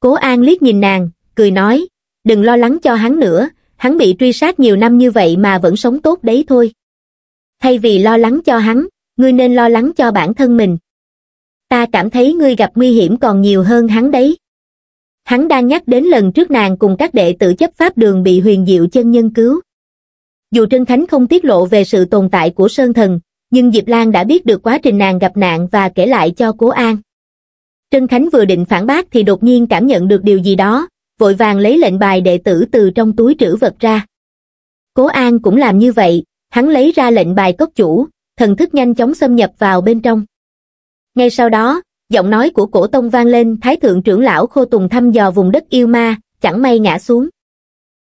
Cố An liếc nhìn nàng, cười nói, đừng lo lắng cho hắn nữa, hắn bị truy sát nhiều năm như vậy mà vẫn sống tốt đấy thôi. Thay vì lo lắng cho hắn, ngươi nên lo lắng cho bản thân mình. Ta cảm thấy ngươi gặp nguy hiểm còn nhiều hơn hắn đấy. Hắn đang nhắc đến lần trước nàng cùng các đệ tử chấp pháp đường bị huyền diệu chân nhân cứu. Dù Trân Khánh không tiết lộ về sự tồn tại của Sơn Thần, nhưng Diệp Lan đã biết được quá trình nàng gặp nạn và kể lại cho Cố An. Trân Khánh vừa định phản bác thì đột nhiên cảm nhận được điều gì đó, vội vàng lấy lệnh bài đệ tử từ trong túi trữ vật ra. Cố An cũng làm như vậy, hắn lấy ra lệnh bài cốc chủ, thần thức nhanh chóng xâm nhập vào bên trong. Ngay sau đó, giọng nói của cổ tông vang lên Thái Thượng trưởng lão Khô Tùng thăm dò vùng đất yêu ma, chẳng may ngã xuống.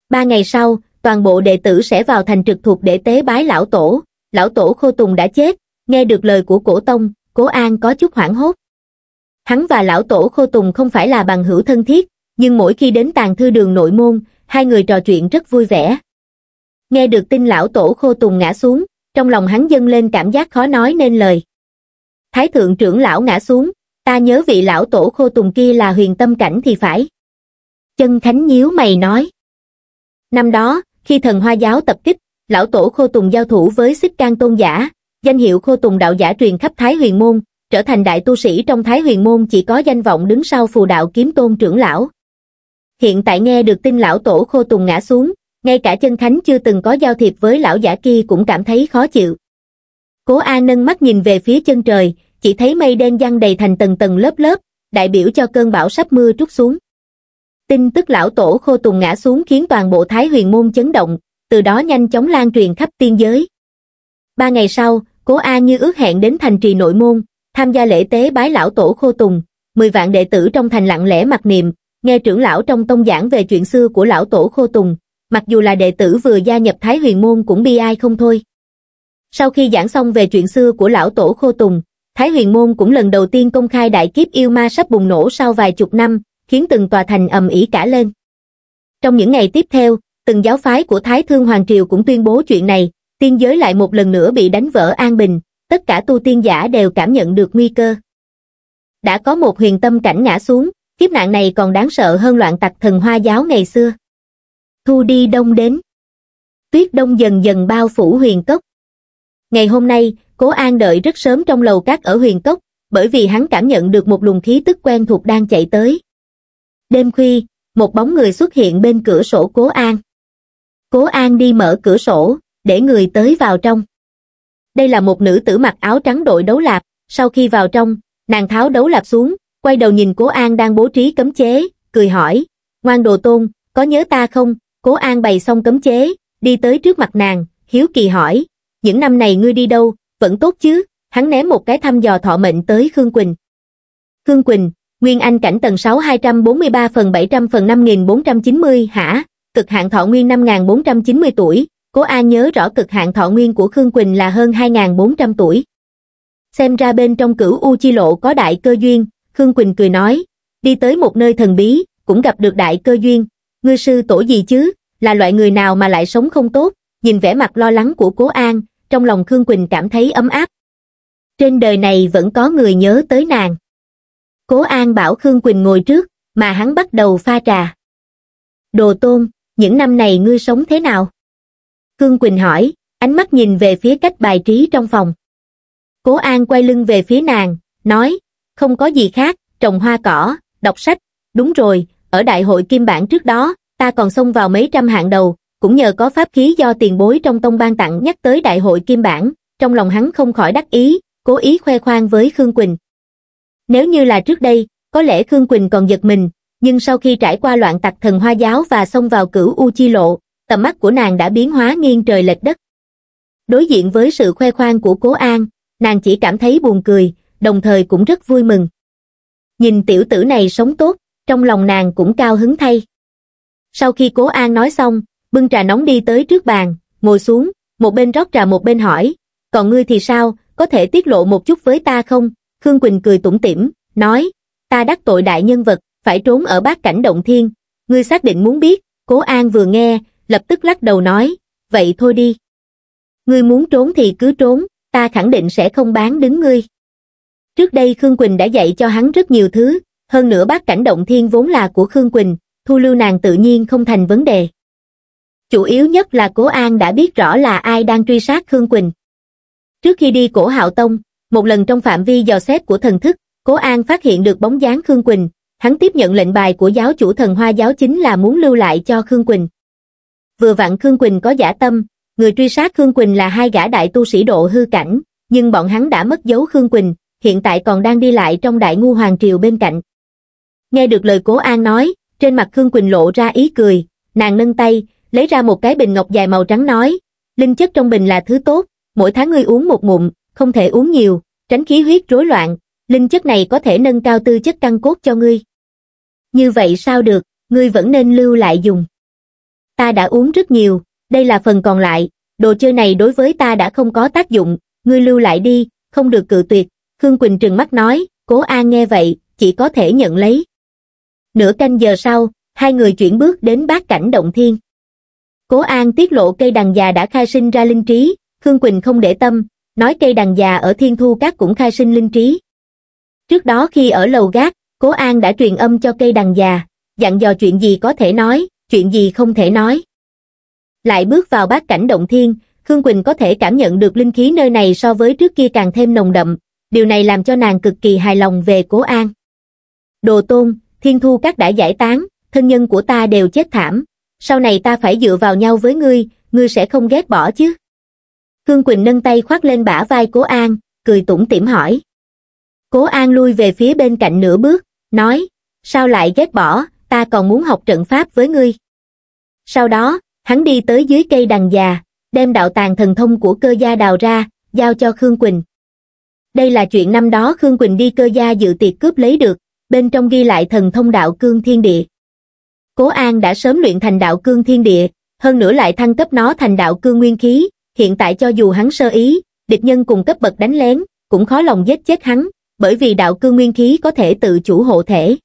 Ba ngày sau, toàn bộ đệ tử sẽ vào thành trực thuộc để tế bái lão tổ, lão tổ Khô Tùng đã chết, nghe được lời của cổ tông, cố an có chút hoảng hốt. Hắn và lão tổ Khô Tùng không phải là bằng hữu thân thiết, nhưng mỗi khi đến tàn thư đường nội môn, hai người trò chuyện rất vui vẻ. Nghe được tin lão tổ Khô Tùng ngã xuống, trong lòng hắn dâng lên cảm giác khó nói nên lời. Thái thượng trưởng lão ngã xuống, ta nhớ vị lão tổ Khô Tùng kia là huyền tâm cảnh thì phải. Chân Khánh nhíu mày nói năm đó khi thần hoa giáo tập kích lão tổ khô tùng giao thủ với xích can tôn giả danh hiệu khô tùng đạo giả truyền khắp thái huyền môn trở thành đại tu sĩ trong thái huyền môn chỉ có danh vọng đứng sau phù đạo kiếm tôn trưởng lão hiện tại nghe được tin lão tổ khô tùng ngã xuống ngay cả chân khánh chưa từng có giao thiệp với lão giả kia cũng cảm thấy khó chịu cố a nâng mắt nhìn về phía chân trời chỉ thấy mây đen giăng đầy thành tầng tầng lớp lớp đại biểu cho cơn bão sắp mưa trút xuống Tin tức lão tổ khô tùng ngã xuống khiến toàn bộ Thái huyền môn chấn động, từ đó nhanh chóng lan truyền khắp tiên giới. Ba ngày sau, Cố A như ước hẹn đến thành trì nội môn, tham gia lễ tế bái lão tổ khô tùng, mười vạn đệ tử trong thành lặng lẽ mặc niệm, nghe trưởng lão trong tông giảng về chuyện xưa của lão tổ khô tùng, mặc dù là đệ tử vừa gia nhập Thái huyền môn cũng bi ai không thôi. Sau khi giảng xong về chuyện xưa của lão tổ khô tùng, Thái huyền môn cũng lần đầu tiên công khai đại kiếp yêu ma sắp bùng nổ sau vài chục năm, khiến từng tòa thành ầm ĩ cả lên. Trong những ngày tiếp theo, từng giáo phái của Thái Thương Hoàng Triều cũng tuyên bố chuyện này, tiên giới lại một lần nữa bị đánh vỡ an bình, tất cả tu tiên giả đều cảm nhận được nguy cơ. Đã có một huyền tâm cảnh ngã xuống, kiếp nạn này còn đáng sợ hơn loạn tặc thần hoa giáo ngày xưa. Thu đi đông đến. Tuyết đông dần dần bao phủ huyền cốc. Ngày hôm nay, Cố An đợi rất sớm trong lầu các ở huyền cốc, bởi vì hắn cảm nhận được một luồng khí tức quen thuộc đang chạy tới. Đêm khuya, một bóng người xuất hiện bên cửa sổ Cố An. Cố An đi mở cửa sổ, để người tới vào trong. Đây là một nữ tử mặc áo trắng đội đấu lạp, sau khi vào trong, nàng tháo đấu lạp xuống, quay đầu nhìn Cố An đang bố trí cấm chế, cười hỏi, ngoan đồ tôn, có nhớ ta không? Cố An bày xong cấm chế, đi tới trước mặt nàng, hiếu kỳ hỏi, những năm này ngươi đi đâu, vẫn tốt chứ? Hắn ném một cái thăm dò thọ mệnh tới Khương Quỳnh. Khương Quỳnh, Nguyên Anh cảnh tầng 6 243 phần 700 phần 5490 hả, cực hạn thọ nguyên 5490 tuổi, cố A nhớ rõ cực hạn thọ nguyên của Khương Quỳnh là hơn 2400 tuổi. Xem ra bên trong cửu U Chi Lộ có đại cơ duyên, Khương Quỳnh cười nói, đi tới một nơi thần bí, cũng gặp được đại cơ duyên, ngươi sư tổ gì chứ, là loại người nào mà lại sống không tốt, nhìn vẻ mặt lo lắng của cố An, trong lòng Khương Quỳnh cảm thấy ấm áp. Trên đời này vẫn có người nhớ tới nàng. Cố An bảo Khương Quỳnh ngồi trước, mà hắn bắt đầu pha trà. Đồ Tôn, những năm này ngươi sống thế nào? Khương Quỳnh hỏi, ánh mắt nhìn về phía cách bài trí trong phòng. Cố An quay lưng về phía nàng, nói, không có gì khác, trồng hoa cỏ, đọc sách, đúng rồi, ở đại hội kim bản trước đó, ta còn xông vào mấy trăm hạng đầu, cũng nhờ có pháp khí do tiền bối trong tông ban tặng nhắc tới đại hội kim bản, trong lòng hắn không khỏi đắc ý, cố ý khoe khoang với Khương Quỳnh, nếu như là trước đây, có lẽ Khương Quỳnh còn giật mình, nhưng sau khi trải qua loạn tặc thần hoa giáo và xông vào cửu U Chi Lộ, tầm mắt của nàng đã biến hóa nghiêng trời lệch đất. Đối diện với sự khoe khoang của Cố An, nàng chỉ cảm thấy buồn cười, đồng thời cũng rất vui mừng. Nhìn tiểu tử này sống tốt, trong lòng nàng cũng cao hứng thay. Sau khi Cố An nói xong, bưng trà nóng đi tới trước bàn, ngồi xuống, một bên rót trà một bên hỏi, còn ngươi thì sao, có thể tiết lộ một chút với ta không, Khương Quỳnh cười tủm tỉm, nói, ta đắc tội đại nhân vật, phải trốn ở bát cảnh động thiên. Ngươi xác định muốn biết, Cố An vừa nghe, lập tức lắc đầu nói, vậy thôi đi. Ngươi muốn trốn thì cứ trốn, ta khẳng định sẽ không bán đứng ngươi. Trước đây Khương Quỳnh đã dạy cho hắn rất nhiều thứ, hơn nữa bát cảnh động thiên vốn là của Khương Quỳnh, thu lưu nàng tự nhiên không thành vấn đề. Chủ yếu nhất là Cố An đã biết rõ là ai đang truy sát Khương Quỳnh. Trước khi đi cổ hạo tông, một lần trong phạm vi dò xét của thần thức, Cố An phát hiện được bóng dáng Khương Quỳnh, hắn tiếp nhận lệnh bài của giáo chủ thần hoa giáo chính là muốn lưu lại cho Khương Quỳnh. Vừa vặn Khương Quỳnh có giả tâm, người truy sát Khương Quỳnh là hai gã đại tu sĩ độ hư cảnh, nhưng bọn hắn đã mất dấu Khương Quỳnh, hiện tại còn đang đi lại trong đại ngu hoàng triều bên cạnh. Nghe được lời Cố An nói, trên mặt Khương Quỳnh lộ ra ý cười, nàng nâng tay, lấy ra một cái bình ngọc dài màu trắng nói, linh chất trong bình là thứ tốt, mỗi tháng ngươi uống một ngụm, không thể uống nhiều, tránh khí huyết rối loạn, linh chất này có thể nâng cao tư chất căn cốt cho ngươi. Như vậy sao được, ngươi vẫn nên lưu lại dùng. Ta đã uống rất nhiều, đây là phần còn lại, đồ chơi này đối với ta đã không có tác dụng, ngươi lưu lại đi, không được cự tuyệt, Khương Quỳnh trừng mắt nói, cố an nghe vậy, chỉ có thể nhận lấy. Nửa canh giờ sau, hai người chuyển bước đến bát cảnh động thiên. Cố An tiết lộ cây đàn già đã khai sinh ra linh trí, Khương Quỳnh không để tâm, nói cây đàn già ở Thiên Thu Các cũng khai sinh linh trí. Trước đó khi ở lầu gác, Cố An đã truyền âm cho cây đàn già, dặn dò chuyện gì có thể nói, chuyện gì không thể nói. Lại bước vào bát cảnh động thiên, Khương Quỳnh có thể cảm nhận được linh khí nơi này so với trước kia càng thêm nồng đậm, điều này làm cho nàng cực kỳ hài lòng về Cố An. Đồ Tôn, Thiên Thu Các đã giải tán, thân nhân của ta đều chết thảm, sau này ta phải dựa vào nhau với ngươi, ngươi sẽ không ghét bỏ chứ. Khương quỳnh nâng tay khoác lên bả vai cố an cười tủm tỉm hỏi cố an lui về phía bên cạnh nửa bước nói sao lại ghét bỏ ta còn muốn học trận pháp với ngươi sau đó hắn đi tới dưới cây đằng già đem đạo tàng thần thông của cơ gia đào ra giao cho khương quỳnh đây là chuyện năm đó khương quỳnh đi cơ gia dự tiệc cướp lấy được bên trong ghi lại thần thông đạo cương thiên địa cố an đã sớm luyện thành đạo cương thiên địa hơn nữa lại thăng cấp nó thành đạo cương nguyên khí hiện tại cho dù hắn sơ ý, địch nhân cùng cấp bậc đánh lén, cũng khó lòng giết chết hắn, bởi vì đạo cương nguyên khí có thể tự chủ hộ thể.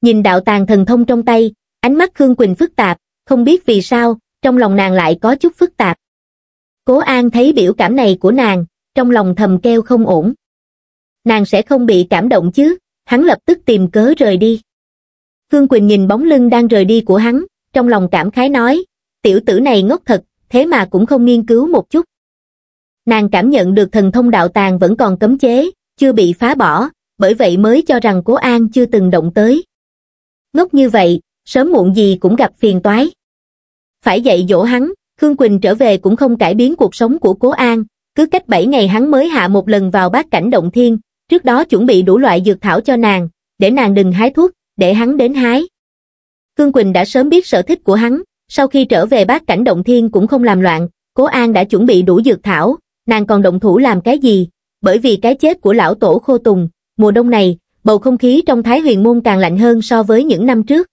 Nhìn đạo tàng thần thông trong tay, ánh mắt Khương Quỳnh phức tạp, không biết vì sao, trong lòng nàng lại có chút phức tạp. Cố An thấy biểu cảm này của nàng, trong lòng thầm kêu không ổn. Nàng sẽ không bị cảm động chứ, hắn lập tức tìm cớ rời đi. Khương Quỳnh nhìn bóng lưng đang rời đi của hắn, trong lòng cảm khái nói, tiểu tử này ngốc thật, thế mà cũng không nghiên cứu một chút. Nàng cảm nhận được thần thông đạo tàng vẫn còn cấm chế, chưa bị phá bỏ, bởi vậy mới cho rằng Cố An chưa từng động tới. Ngốc như vậy, sớm muộn gì cũng gặp phiền toái. Phải dạy dỗ hắn, Khương Quỳnh trở về cũng không cải biến cuộc sống của Cố An, cứ cách 7 ngày hắn mới hạ một lần vào bát cảnh động thiên, trước đó chuẩn bị đủ loại dược thảo cho nàng, để nàng đừng hái thuốc, để hắn đến hái. Khương Quỳnh đã sớm biết sở thích của hắn, sau khi trở về bát cảnh động thiên cũng không làm loạn, Cố An đã chuẩn bị đủ dược thảo, nàng còn động thủ làm cái gì? Bởi vì cái chết của lão tổ khô tùng, mùa đông này, bầu không khí trong Thái Huyền Môn càng lạnh hơn so với những năm trước.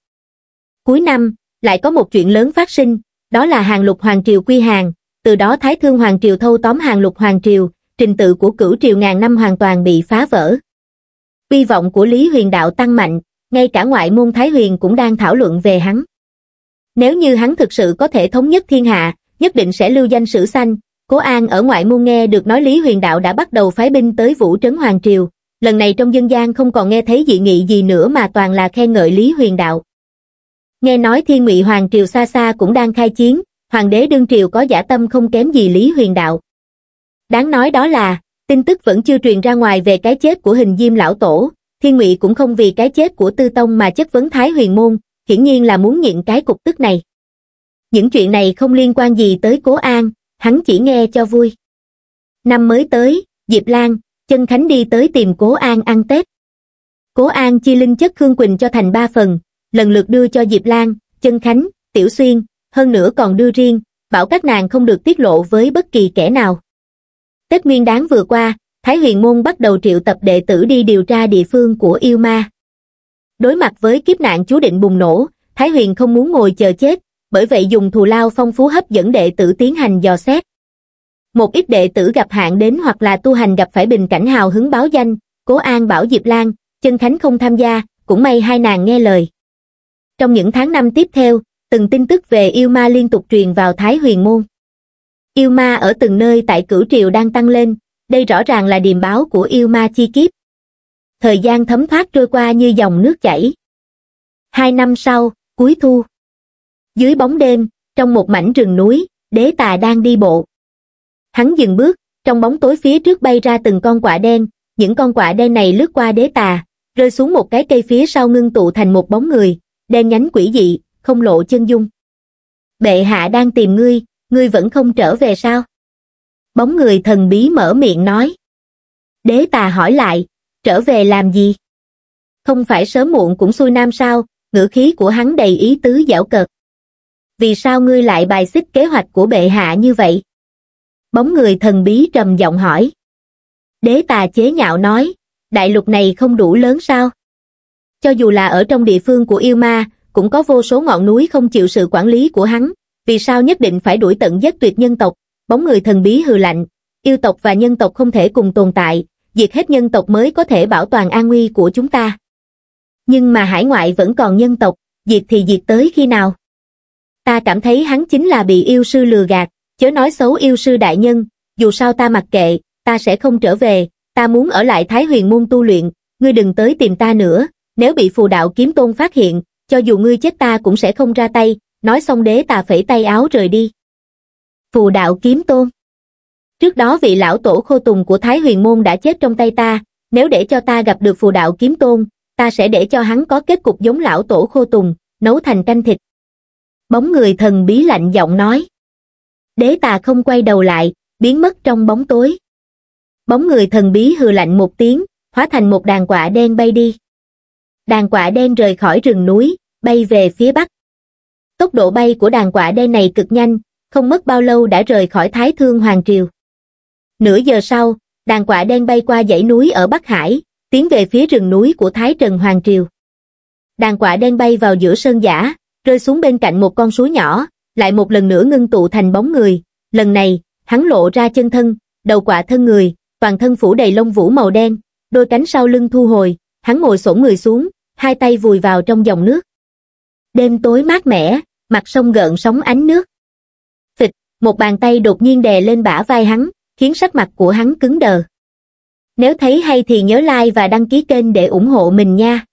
Cuối năm, lại có một chuyện lớn phát sinh, đó là hàng lục hoàng triều quy hàng, từ đó Thái Thương Hoàng Triều thâu tóm hàng lục hoàng triều, trình tự của cửu triều ngàn năm hoàn toàn bị phá vỡ. Hy vọng của Lý Huyền Đạo tăng mạnh, ngay cả ngoại môn Thái Huyền cũng đang thảo luận về hắn. Nếu như hắn thực sự có thể thống nhất thiên hạ, nhất định sẽ lưu danh sử sanh. Cố An ở ngoại môn nghe được nói Lý Huyền Đạo đã bắt đầu phái binh tới Vũ Trấn Hoàng Triều. Lần này trong dân gian không còn nghe thấy dị nghị gì nữa mà toàn là khen ngợi Lý Huyền Đạo. Nghe nói Thiên Ngụy Hoàng Triều xa xa cũng đang khai chiến, Hoàng đế Đương Triều có giả tâm không kém gì Lý Huyền Đạo. Đáng nói đó là, tin tức vẫn chưa truyền ra ngoài về cái chết của hình diêm lão tổ, Thiên Ngụy cũng không vì cái chết của Tư Tông mà chất vấn Thái Huyền Môn, hiển nhiên là muốn nhịn cái cục tức này. Những chuyện này không liên quan gì tới Cố An, hắn chỉ nghe cho vui. Năm mới tới, Diệp Lan, chân Khánh đi tới tìm Cố An ăn Tết. Cố An chia linh chất Khương Quỳnh cho thành ba phần, lần lượt đưa cho Diệp Lan, chân Khánh, Tiểu Xuyên, hơn nữa còn đưa riêng, bảo các nàng không được tiết lộ với bất kỳ kẻ nào. Tết Nguyên đáng vừa qua, Thái Huyền Môn bắt đầu triệu tập đệ tử đi điều tra địa phương của yêu ma đối mặt với kiếp nạn chú định bùng nổ thái huyền không muốn ngồi chờ chết bởi vậy dùng thù lao phong phú hấp dẫn đệ tử tiến hành dò xét một ít đệ tử gặp hạn đến hoặc là tu hành gặp phải bình cảnh hào hứng báo danh cố an bảo diệp lan chân khánh không tham gia cũng may hai nàng nghe lời trong những tháng năm tiếp theo từng tin tức về yêu ma liên tục truyền vào thái huyền môn yêu ma ở từng nơi tại cửu triều đang tăng lên đây rõ ràng là điềm báo của yêu ma chi kiếp thời gian thấm thoát trôi qua như dòng nước chảy. Hai năm sau, cuối thu. Dưới bóng đêm, trong một mảnh rừng núi, đế tà đang đi bộ. Hắn dừng bước, trong bóng tối phía trước bay ra từng con quả đen, những con quả đen này lướt qua đế tà, rơi xuống một cái cây phía sau ngưng tụ thành một bóng người, đen nhánh quỷ dị, không lộ chân dung. Bệ hạ đang tìm ngươi, ngươi vẫn không trở về sao? Bóng người thần bí mở miệng nói. Đế tà hỏi lại, trở về làm gì? Không phải sớm muộn cũng xuôi nam sao, ngữ khí của hắn đầy ý tứ dảo cợt. Vì sao ngươi lại bài xích kế hoạch của bệ hạ như vậy? Bóng người thần bí trầm giọng hỏi. Đế tà chế nhạo nói, đại lục này không đủ lớn sao? Cho dù là ở trong địa phương của yêu ma, cũng có vô số ngọn núi không chịu sự quản lý của hắn, vì sao nhất định phải đuổi tận giết tuyệt nhân tộc? Bóng người thần bí hừ lạnh, yêu tộc và nhân tộc không thể cùng tồn tại, diệt hết nhân tộc mới có thể bảo toàn an nguy của chúng ta. Nhưng mà hải ngoại vẫn còn nhân tộc, diệt thì diệt tới khi nào? Ta cảm thấy hắn chính là bị yêu sư lừa gạt, chớ nói xấu yêu sư đại nhân, dù sao ta mặc kệ, ta sẽ không trở về, ta muốn ở lại Thái Huyền môn tu luyện, ngươi đừng tới tìm ta nữa, nếu bị phù đạo kiếm tôn phát hiện, cho dù ngươi chết ta cũng sẽ không ra tay, nói xong đế ta phẩy tay áo rời đi. Phù đạo kiếm tôn Trước đó vị lão tổ khô tùng của Thái Huyền Môn đã chết trong tay ta, nếu để cho ta gặp được phù đạo kiếm tôn, ta sẽ để cho hắn có kết cục giống lão tổ khô tùng, nấu thành canh thịt. Bóng người thần bí lạnh giọng nói. Đế tà không quay đầu lại, biến mất trong bóng tối. Bóng người thần bí hừ lạnh một tiếng, hóa thành một đàn quả đen bay đi. Đàn quả đen rời khỏi rừng núi, bay về phía bắc. Tốc độ bay của đàn quả đen này cực nhanh, không mất bao lâu đã rời khỏi Thái Thương Hoàng Triều. Nửa giờ sau, đàn quạ đen bay qua dãy núi ở Bắc Hải, tiến về phía rừng núi của Thái Trần Hoàng Triều. Đàn quạ đen bay vào giữa sơn giả, rơi xuống bên cạnh một con suối nhỏ, lại một lần nữa ngưng tụ thành bóng người. Lần này, hắn lộ ra chân thân, đầu quả thân người, toàn thân phủ đầy lông vũ màu đen, đôi cánh sau lưng thu hồi, hắn ngồi xổm người xuống, hai tay vùi vào trong dòng nước. Đêm tối mát mẻ, mặt sông gợn sóng ánh nước. Phịch, một bàn tay đột nhiên đè lên bả vai hắn, khiến sắc mặt của hắn cứng đờ. Nếu thấy hay thì nhớ like và đăng ký kênh để ủng hộ mình nha.